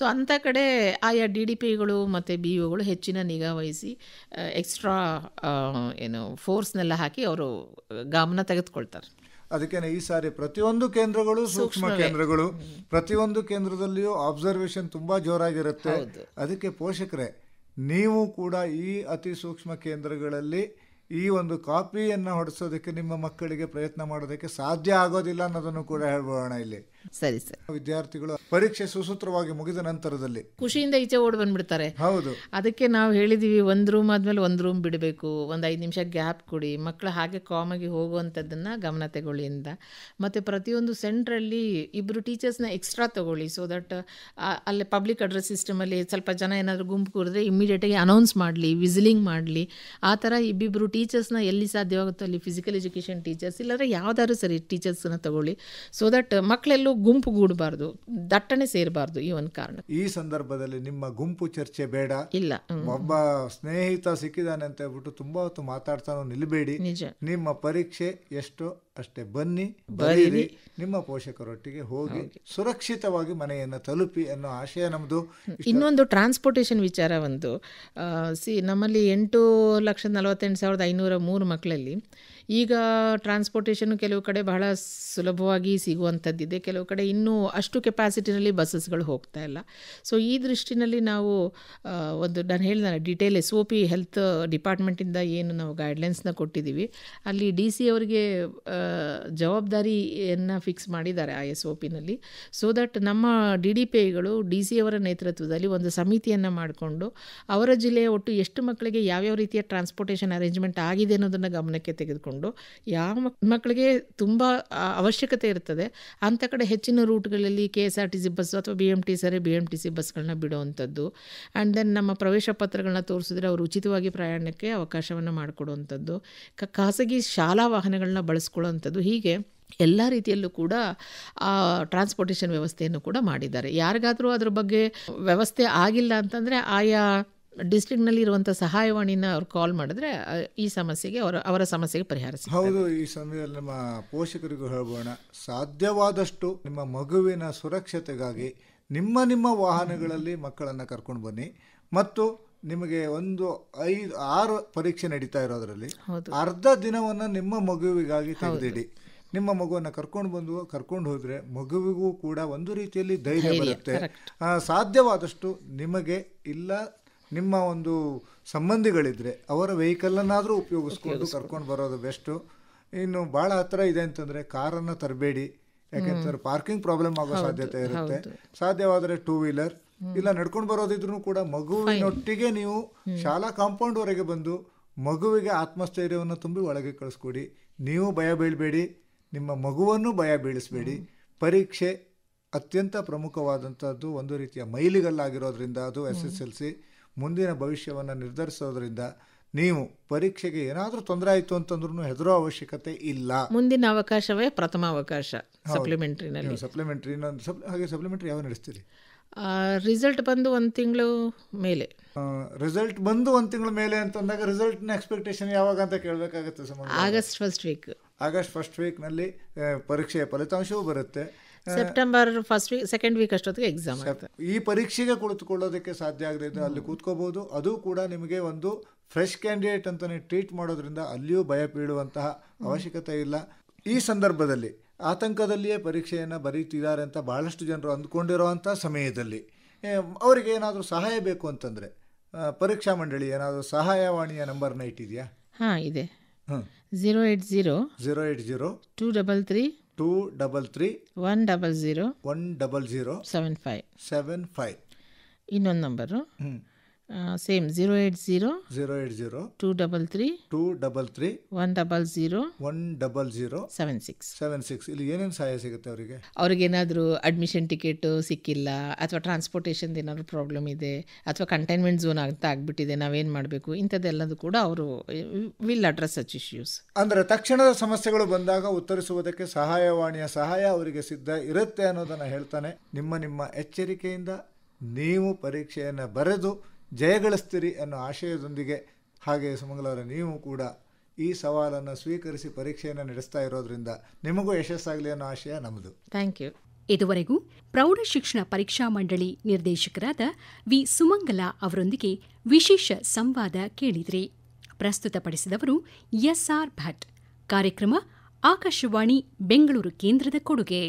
ಸೊ ಅಂತ ಕಡೆ ಆಯಾ ಡಿ ಡಿ ಪಿಗಳು ಮತ್ತು ಬಿ ಹೆಚ್ಚಿನ ನಿಗಾ ವಹಿಸಿ ಎಕ್ಸ್ಟ್ರಾ ಏನು ಫೋರ್ಸ್ನೆಲ್ಲ ಹಾಕಿ ಅವರು ಗಮನ ತೆಗೆದುಕೊಳ್ತಾರೆ ಅದಕ್ಕೆ ಈ ಸಾರಿ ಪ್ರತಿಯೊಂದು ಕೇಂದ್ರಗಳು ಸೂಕ್ಷ್ಮ ಕೇಂದ್ರಗಳು ಪ್ರತಿಯೊಂದು ಕೇಂದ್ರದಲ್ಲಿಯೂ ಅಬ್ಸರ್ವೇಷನ್ ತುಂಬಾ ಜೋರಾಗಿರುತ್ತೆ ಅದಕ್ಕೆ ಪೋಷಕರೇ ನೀವು ಕೂಡ ಈ ಅತಿ ಸೂಕ್ಷ್ಮ ಕೇಂದ್ರಗಳಲ್ಲಿ ಈ ಒಂದು ಕಾಪಿಯನ್ನು ಹೊಡಿಸೋದಕ್ಕೆ ನಿಮ್ಮ ಮಕ್ಕಳಿಗೆ ಪ್ರಯತ್ನ ಮಾಡೋದಕ್ಕೆ ಸಾಧ್ಯ ಆಗೋದಿಲ್ಲ ಅನ್ನೋದನ್ನು ಕೂಡ ಹೇಳ್ಬೋಣ ಇಲ್ಲಿ ಸರಿ ಸರ್ ವಿದ್ಯಾರ್ಥಿಗಳು ಪರೀಕ್ಷೆ ಸುಸೂತ್ರವಾಗಿ ಮುಗಿದ ನಂತರದಲ್ಲಿ ಖುಷಿಯಿಂದ ಈಚೆ ಓಡ್ ಬಂದ್ಬಿಡ್ತಾರೆ ಹೌದು ಅದಕ್ಕೆ ನಾವು ಹೇಳಿದೀವಿ ಒಂದ್ ರೂಮ್ ಆದ್ಮೇಲೆ ಒಂದ್ ರೂಮ್ ಬಿಡಬೇಕು ಒಂದ್ ಐದು ನಿಮಿಷ ಗ್ಯಾಪ್ ಕೊಡಿ ಮಕ್ಕಳು ಹಾಗೆ ಕಾಮ್ ಆಗಿ ಹೋಗುವಂತದನ್ನ ಗಮನ ತಗೊಳ್ಳಿ ಅಂತ ಮತ್ತೆ ಪ್ರತಿಯೊಂದು ಸೆಂಟ್ರಲ್ಲಿ ಇಬ್ರು ಟೀಚರ್ಸ್ನ ಎಕ್ಸ್ಟ್ರಾ ತಗೊಳ್ಳಿ ಸೊ ದಟ್ ಅಲ್ಲಿ ಪಬ್ಲಿಕ್ ಅಡ್ರೆಸ್ ಸಿಸ್ಟಮಲ್ಲಿ ಸ್ವಲ್ಪ ಜನ ಏನಾದರೂ ಗುಂಪು ಕೂರಿದ್ರೆ ಆಗಿ ಅನೌನ್ಸ್ ಮಾಡ್ಲಿ ವಿಸಿಲಿಂಗ್ ಮಾಡ್ಲಿ ಆ ಥರ ಟೀಚರ್ಸ್ ನ ಎಲ್ಲಿ ಸಾಧ್ಯವಾಗುತ್ತೋ ಅಲ್ಲಿ ಫಿಸಿಕಲ್ ಎಜುಕೇಷನ್ ಟೀಚರ್ಸ್ ಇಲ್ಲಾದ್ರೆ ಯಾವ್ದಾದ್ರು ಸರಿ ಟೀಚರ್ಸ್ನ ತಗೊಳ್ಳಿ ಸೊ ದಟ್ ಮಕ್ಕಳೆಲ್ಲೂ ಗುಂಪುಗೂಡಬಾರ್ದು ದಟ್ಟಣೆ ಸೇರಬಾರ್ದು ಈ ಒಂದು ಕಾರಣ ಈ ಸಂದರ್ಭದಲ್ಲಿ ನಿಮ್ಮ ಗುಂಪು ಚರ್ಚೆ ಬೇಡ ಇಲ್ಲ ಒಬ್ಬ ಸ್ನೇಹಿತ ಸಿಕ್ಕಿದಾನೆ ಅಂತ ಹೇಳ್ಬಿಟ್ಟು ತುಂಬಾ ಹೊತ್ತು ಮಾತಾಡ್ತಾನು ನಿಲ್ಬೇಡಿ ನಿಜ ನಿಮ್ಮ ಪರೀಕ್ಷೆ ಎಷ್ಟು ಅಷ್ಟೇ ಬನ್ನಿ ಬರೀರಿ ನಿಮ್ಮ ಪೋಷಕರೊಟ್ಟಿಗೆ ಹೋಗಿ ಸುರಕ್ಷಿತವಾಗಿ ಮನೆಯನ್ನು ತಲುಪಿ ಅನ್ನೋ ಆಶಯ ನಮ್ಮದು ಇನ್ನೊಂದು ಟ್ರಾನ್ಸ್ಪೋರ್ಟೇಷನ್ ವಿಚಾರ ಒಂದು ಸಿ ನಮ್ಮಲ್ಲಿ ಎಂಟು ಲಕ್ಷದ ನಲವತ್ತೆಂಟು ಸಾವಿರದ ಐನೂರ ಮೂರು ಮಕ್ಕಳಲ್ಲಿ ಈಗ ಟ್ರಾನ್ಸ್ಪೋರ್ಟೇಷನ್ ಕೆಲವು ಕಡೆ ಬಹಳ ಸುಲಭವಾಗಿ ಸಿಗುವಂಥದ್ದಿದೆ ಕೆಲವು ಕಡೆ ಇನ್ನೂ ಅಷ್ಟು ಕೆಪಾಸಿಟಿನಲ್ಲಿ ಬಸ್ಸಸ್ಗಳು ಹೋಗ್ತಾ ಇಲ್ಲ ಸೊ ಈ ದೃಷ್ಟಿನಲ್ಲಿ ನಾವು ಒಂದು ನಾನು ಹೇಳಿದ detail S O P health ಡಿಪಾರ್ಟ್ಮೆಂಟಿಂದ ಏನು ನಾವು ಗೈಡ್ಲೈನ್ಸ್ನ ಕೊಟ್ಟಿದ್ದೀವಿ ಅಲ್ಲಿ ಡಿ ಸಿ ಅವರಿಗೆ ಜವಾಬ್ದಾರಿಯನ್ನು ಫಿಕ್ಸ್ ಮಾಡಿದ್ದಾರೆ ಆ ಎಸ್ ಒ ಪಿನಲ್ಲಿ ಸೊ ದಟ್ ನಮ್ಮ ಡಿ ಡಿ ಪಿ ಐಗಳು ಡಿ ಸಿ ಅವರ ನೇತೃತ್ವದಲ್ಲಿ ಒಂದು ಸಮಿತಿಯನ್ನು ಮಾಡಿಕೊಂಡು ಅವರ ಜಿಲ್ಲೆಯ ಒಟ್ಟು ಎಷ್ಟು ಮಕ್ಕಳಿಗೆ ಯಾವ್ಯಾವ ರೀತಿಯ ಟ್ರಾನ್ಸ್ಪೋರ್ಟೇಷನ್ ಅರೇಂಜ್ಮೆಂಟ್ ಆಗಿದೆ ಅನ್ನೋದನ್ನು ಗಮನಕ್ಕೆ ತೆಗೆದುಕೊಂಡು ಯಾವ ಮಕ್ಕಳಿಗೆ ತುಂಬ ಅವಶ್ಯಕತೆ ಇರ್ತದೆ ಅಂಥ ಕಡೆ ಹೆಚ್ಚಿನ ರೂಟ್ಗಳಲ್ಲಿ K S R T C bus ಅಥವಾ ಬಿ ಎಮ್ ಟಿ ಸರಿ ಬಿ ಎಮ್ ಟಿ ಸಿ ಬಸ್ಗಳನ್ನ ಬಿಡುವಂಥದ್ದು ಆ್ಯಂಡ್ ದೆನ್ ನಮ್ಮ ಪ್ರವೇಶ ಪತ್ರಗಳನ್ನ ತೋರಿಸಿದ್ರೆ ಅವರು ಉಚಿತವಾಗಿ ಪ್ರಯಾಣಕ್ಕೆ ಅವಕಾಶವನ್ನು ಮಾಡಿಕೊಡುವಂಥದ್ದು ಖಾಸಗಿ ಶಾಲಾ ವಾಹನಗಳನ್ನ ಬಳಸ್ಕೊಳ್ಳೋ ಅನ್ನುವಂಥದ್ದು ಹೀಗೆ ಎಲ್ಲ ರೀತಿಯಲ್ಲೂ ಕೂಡ ಆ ಟ್ರಾನ್ಸ್ಪೋರ್ಟೇಷನ್ ವ್ಯವಸ್ಥೆಯನ್ನು ಕೂಡ ಮಾಡಿದ್ದಾರೆ ಯಾರಿಗಾದರೂ ಅದ್ರ ಬಗ್ಗೆ ವ್ಯವಸ್ಥೆ ಆಗಿಲ್ಲ ಅಂತಂದರೆ ಆಯಾ ಡಿಸ್ಟ್ರಿಕ್ಟ್ನಲ್ಲಿ ಇರುವಂಥ ಸಹಾಯವಾಣಿನ ಅವ್ರು ಕಾಲ್ ಮಾಡಿದ್ರೆ ಈ ಸಮಸ್ಯೆಗೆ ಅವರ ಅವರ ಸಮಸ್ಯೆಗೆ ಪರಿಹಾರ ಹೌದು ಈ ಸಮಯದಲ್ಲಿ ನಮ್ಮ ಪೋಷಕರಿಗೂ ಹೇಳ್ಬೋಣ ಸಾಧ್ಯವಾದಷ್ಟು ನಿಮ್ಮ ಮಗುವಿನ ಸುರಕ್ಷತೆಗಾಗಿ ನಿಮ್ಮ ನಿಮ್ಮ ವಾಹನಗಳಲ್ಲಿ ಮಕ್ಕಳನ್ನು ಕರ್ಕೊಂಡು ಬನ್ನಿ ಮತ್ತು ನಿಮಗೆ ಒಂದು ಐದು ಆರು ಪರೀಕ್ಷೆ ನಡೀತಾ ಇರೋದ್ರಲ್ಲಿ ಅರ್ಧ ದಿನವನ್ನು ನಿಮ್ಮ ಮಗುವಿಗಾಗಿ ತೆಗೆದಿಡಿ ನಿಮ್ಮ ಮಗುವನ್ನು ಕರ್ಕೊಂಡು ಬಂದು ಕರ್ಕೊಂಡು ಹೋದರೆ ಮಗುವಿಗೂ ಕೂಡ ಒಂದು ರೀತಿಯಲ್ಲಿ ಧೈರ್ಯ ಬರುತ್ತೆ ಸಾಧ್ಯವಾದಷ್ಟು ನಿಮಗೆ ಇಲ್ಲ ನಿಮ್ಮ ಒಂದು ಸಂಬಂಧಿಗಳಿದ್ರೆ ಅವರ ವೆಹಿಕಲನ್ನಾದರೂ ಉಪಯೋಗಿಸ್ಕೊಂಡು ಕರ್ಕೊಂಡು ಬರೋದು ಬೆಸ್ಟು ಇನ್ನು ಭಾಳ ಹತ್ರ ಇದೆ ಅಂತಂದರೆ ಕಾರನ್ನು ತರಬೇಡಿ ಯಾಕೆಂತಂದ್ರೆ ಪಾರ್ಕಿಂಗ್ ಪ್ರಾಬ್ಲಮ್ ಆಗೋ ಸಾಧ್ಯತೆ ಇರುತ್ತೆ ಸಾಧ್ಯವಾದರೆ ಟೂ ವೀಲರ್ ಇಲ್ಲ ನಡ್ಕೊಂಡು ಬರೋದಿದ್ರು ಕೂಡ ಮಗುವಿನೊಟ್ಟಿಗೆ ನೀವು ಶಾಲಾ ಕಾಂಪೌಂಡ್ ವರೆಗೆ ಬಂದು ಮಗುವಿಗೆ ಆತ್ಮಸ್ಥೈರ್ಯವನ್ನು ತುಂಬಿ ಒಳಗೆ ಕಳಿಸ್ಕೊಡಿ ನೀವು ಭಯ ಬೀಳಬೇಡಿ ನಿಮ್ಮ ಮಗುವನ್ನು ಭಯ ಬೀಳಿಸಬೇಡಿ ಪರೀಕ್ಷೆ ಅತ್ಯಂತ ಪ್ರಮುಖವಾದಂಥದ್ದು ಒಂದು ರೀತಿಯ ಮೈಲಿಗಲ್ಲಾಗಿರೋದ್ರಿಂದ ಅದು ಎಸ್ ಎಸ್ ಎಲ್ ಸಿ ಮುಂದಿನ ಭವಿಷ್ಯವನ್ನು ನಿರ್ಧರಿಸೋದ್ರಿಂದ ನೀವು ಪರೀಕ್ಷೆಗೆ ಏನಾದರೂ ತೊಂದರೆ ಆಯಿತು ಅಂತಂದ್ರೂ ಹೆದರೋ ಅವಶ್ಯಕತೆ ಇಲ್ಲ ಮುಂದಿನ ಅವಕಾಶವೇ ಪ್ರಥಮ ಅವಕಾಶ ಸಪ್ಲಿಮೆಂಟ್ರಿನಲ್ಲಿ ಸಪ್ಲಿಮೆಂಟ್ರಿ ಹಾಗೆ ಸಪ್ಲಿಮೆಂಟ್ರಿ ಯಾವ ನಡೆಸ್ತೀರಿ ರಿಸಲ್ಟ್ ಬಂದು ಒಂದು ತಿಂಗಳು ಮೇಲೆ ರಿಸಲ್ಟ್ ಬಂದು ಒಂದು ತಿಂಗಳು ಮೇಲೆ ಅಂತಂದಾಗ ರಿಸಲ್ಟ್ನ ಎಕ್ಸ್ಪೆಕ್ಟೇಷನ್ ಯಾವಾಗ ಅಂತ ಕೇಳಬೇಕಾಗುತ್ತೆ August first week August first ವೀಕ್ನಲ್ಲಿ ಪರೀಕ್ಷೆಯ ಫಲಿತಾಂಶವೂ ಬರುತ್ತೆ September first week second week ಅಷ್ಟೊತ್ತಿಗೆ ಎಕ್ಸಾಮ್ ಈ ಪರೀಕ್ಷೆಗೆ ಕುಳಿತುಕೊಳ್ಳೋದಕ್ಕೆ ಸಾಧ್ಯ ಆಗದೆ ಅಲ್ಲಿ ಕೂತ್ಕೋಬಹುದು ಅದು ಕೂಡ ನಿಮಗೆ ಒಂದು ಫ್ರೆಶ್ ಕ್ಯಾಂಡಿಡೇಟ್ ಅಂತಲೇ ಟ್ರೀಟ್ ಮಾಡೋದ್ರಿಂದ ಅಲ್ಲಿಯೂ ಭಯ ಬೀಳುವಂತಹ ಅವಶ್ಯಕತೆ ಇಲ್ಲ ಈ ಸಂದರ್ಭದಲ್ಲಿ ಆತಂಕದಲ್ಲಿಯೇ ಪರೀಕ್ಷೆಯನ್ನು ಬರೀತಿದ್ದಾರೆ ಅಂತ ಭಾಳಷ್ಟು ಜನರು ಅಂದ್ಕೊಂಡಿರೋ ಸಮಯದಲ್ಲಿ ಅವರಿಗೆ ಏನಾದರೂ ಸಹಾಯ ಬೇಕು ಅಂತಂದರೆ ಪರೀಕ್ಷಾ ಮಂಡಳಿ ಏನಾದರೂ ಸಹಾಯವಾಣಿಯ ನಂಬರ್ನ ಇಟ್ಟಿದೆಯಾ ಹಾಂ ಇದೆ zero eight zero zero eight zero two double three two double three one double zero one double zero seven five seven five ಇನ್ನೊಂದು number same zero eight zero zero eight zero two double three two double three one double zero one double zero seven six seven six ಇಲ್ಲಿ ಏನೇನು ಸಹಾಯ ಸಿಗುತ್ತೆ ಅವರಿಗೆ ಅವ್ರಿಗೆ ಏನಾದರೂ admission ticket ಸಿಕ್ಕಿಲ್ಲ ಅಥವಾ ಟ್ರಾನ್ಸ್ಪೋರ್ಟೇಷನ್ ಏನಾದರೂ ಪ್ರಾಬ್ಲಮ್ ಇದೆ ಅಥವಾ ಕಂಟೈನ್ಮೆಂಟ್ ಝೋನ್ ಅಂತ ಆಗ್ಬಿಟ್ಟಿದೆ ನಾವೇನು ಮಾಡಬೇಕು ಇಂಥದ್ದೆಲ್ಲದೂ ಕೂಡ ಅವರು ವಿಲ್ ಅಡ್ರೆಸ್ ಸಚ್ ಇಶ್ಯೂಸ್ ಅಂದರೆ ತಕ್ಷಣದ ಸಮಸ್ಯೆಗಳು ಬಂದಾಗ ಉತ್ತರಿಸುವುದಕ್ಕೆ ಸಹಾಯವಾಣಿಯ ಸಹಾಯ ಅವರಿಗೆ ಸಿದ್ಧ ಇರುತ್ತೆ ಅನ್ನೋದನ್ನು ಹೇಳ್ತಾನೆ ನಿಮ್ಮ ನಿಮ್ಮ ಎಚ್ಚರಿಕೆಯಿಂದ ನೀವು ಪರೀಕ್ಷೆಯನ್ನು ಬರೆದು ಜಯಗಳಿಸ್ತೀರಿ ಅನ್ನೋ ಆಶಯದೊಂದಿಗೆ ಹಾಗೆ ಸುಮಂಗಲವರ ನೀವು ಕೂಡ ಈ ಸವಾಲನ್ನು ಸ್ವೀಕರಿಸಿ ಪರೀಕ್ಷೆಯನ್ನು ನಡೆಸ್ತಾ ಇರೋದ್ರಿಂದ ನಿಮಗೂ ಯಶಸ್ಸಾಗಲಿ ಅನ್ನೋ ಆಶಯ ನಮ್ಮದು ಥ್ಯಾಂಕ್ ಯು ಇದುವರೆಗೂ ಪ್ರೌಢ ಶಿಕ್ಷಣ ಪರೀಕ್ಷಾ ಮಂಡಳಿ ನಿರ್ದೇಶಕರಾದ ವಿ ಸುಮಂಗಲ ಅವರೊಂದಿಗೆ ವಿಶೇಷ ಸಂವಾದ ಕೇಳಿದ್ರಿ ಪ್ರಸ್ತುತಪಡಿಸಿದವರು ಎಸ್ಆರ್ ಭಟ್ ಕಾರ್ಯಕ್ರಮ ಆಕಾಶವಾಣಿ ಬೆಂಗಳೂರು ಕೇಂದ್ರದ ಕೊಡುಗೆ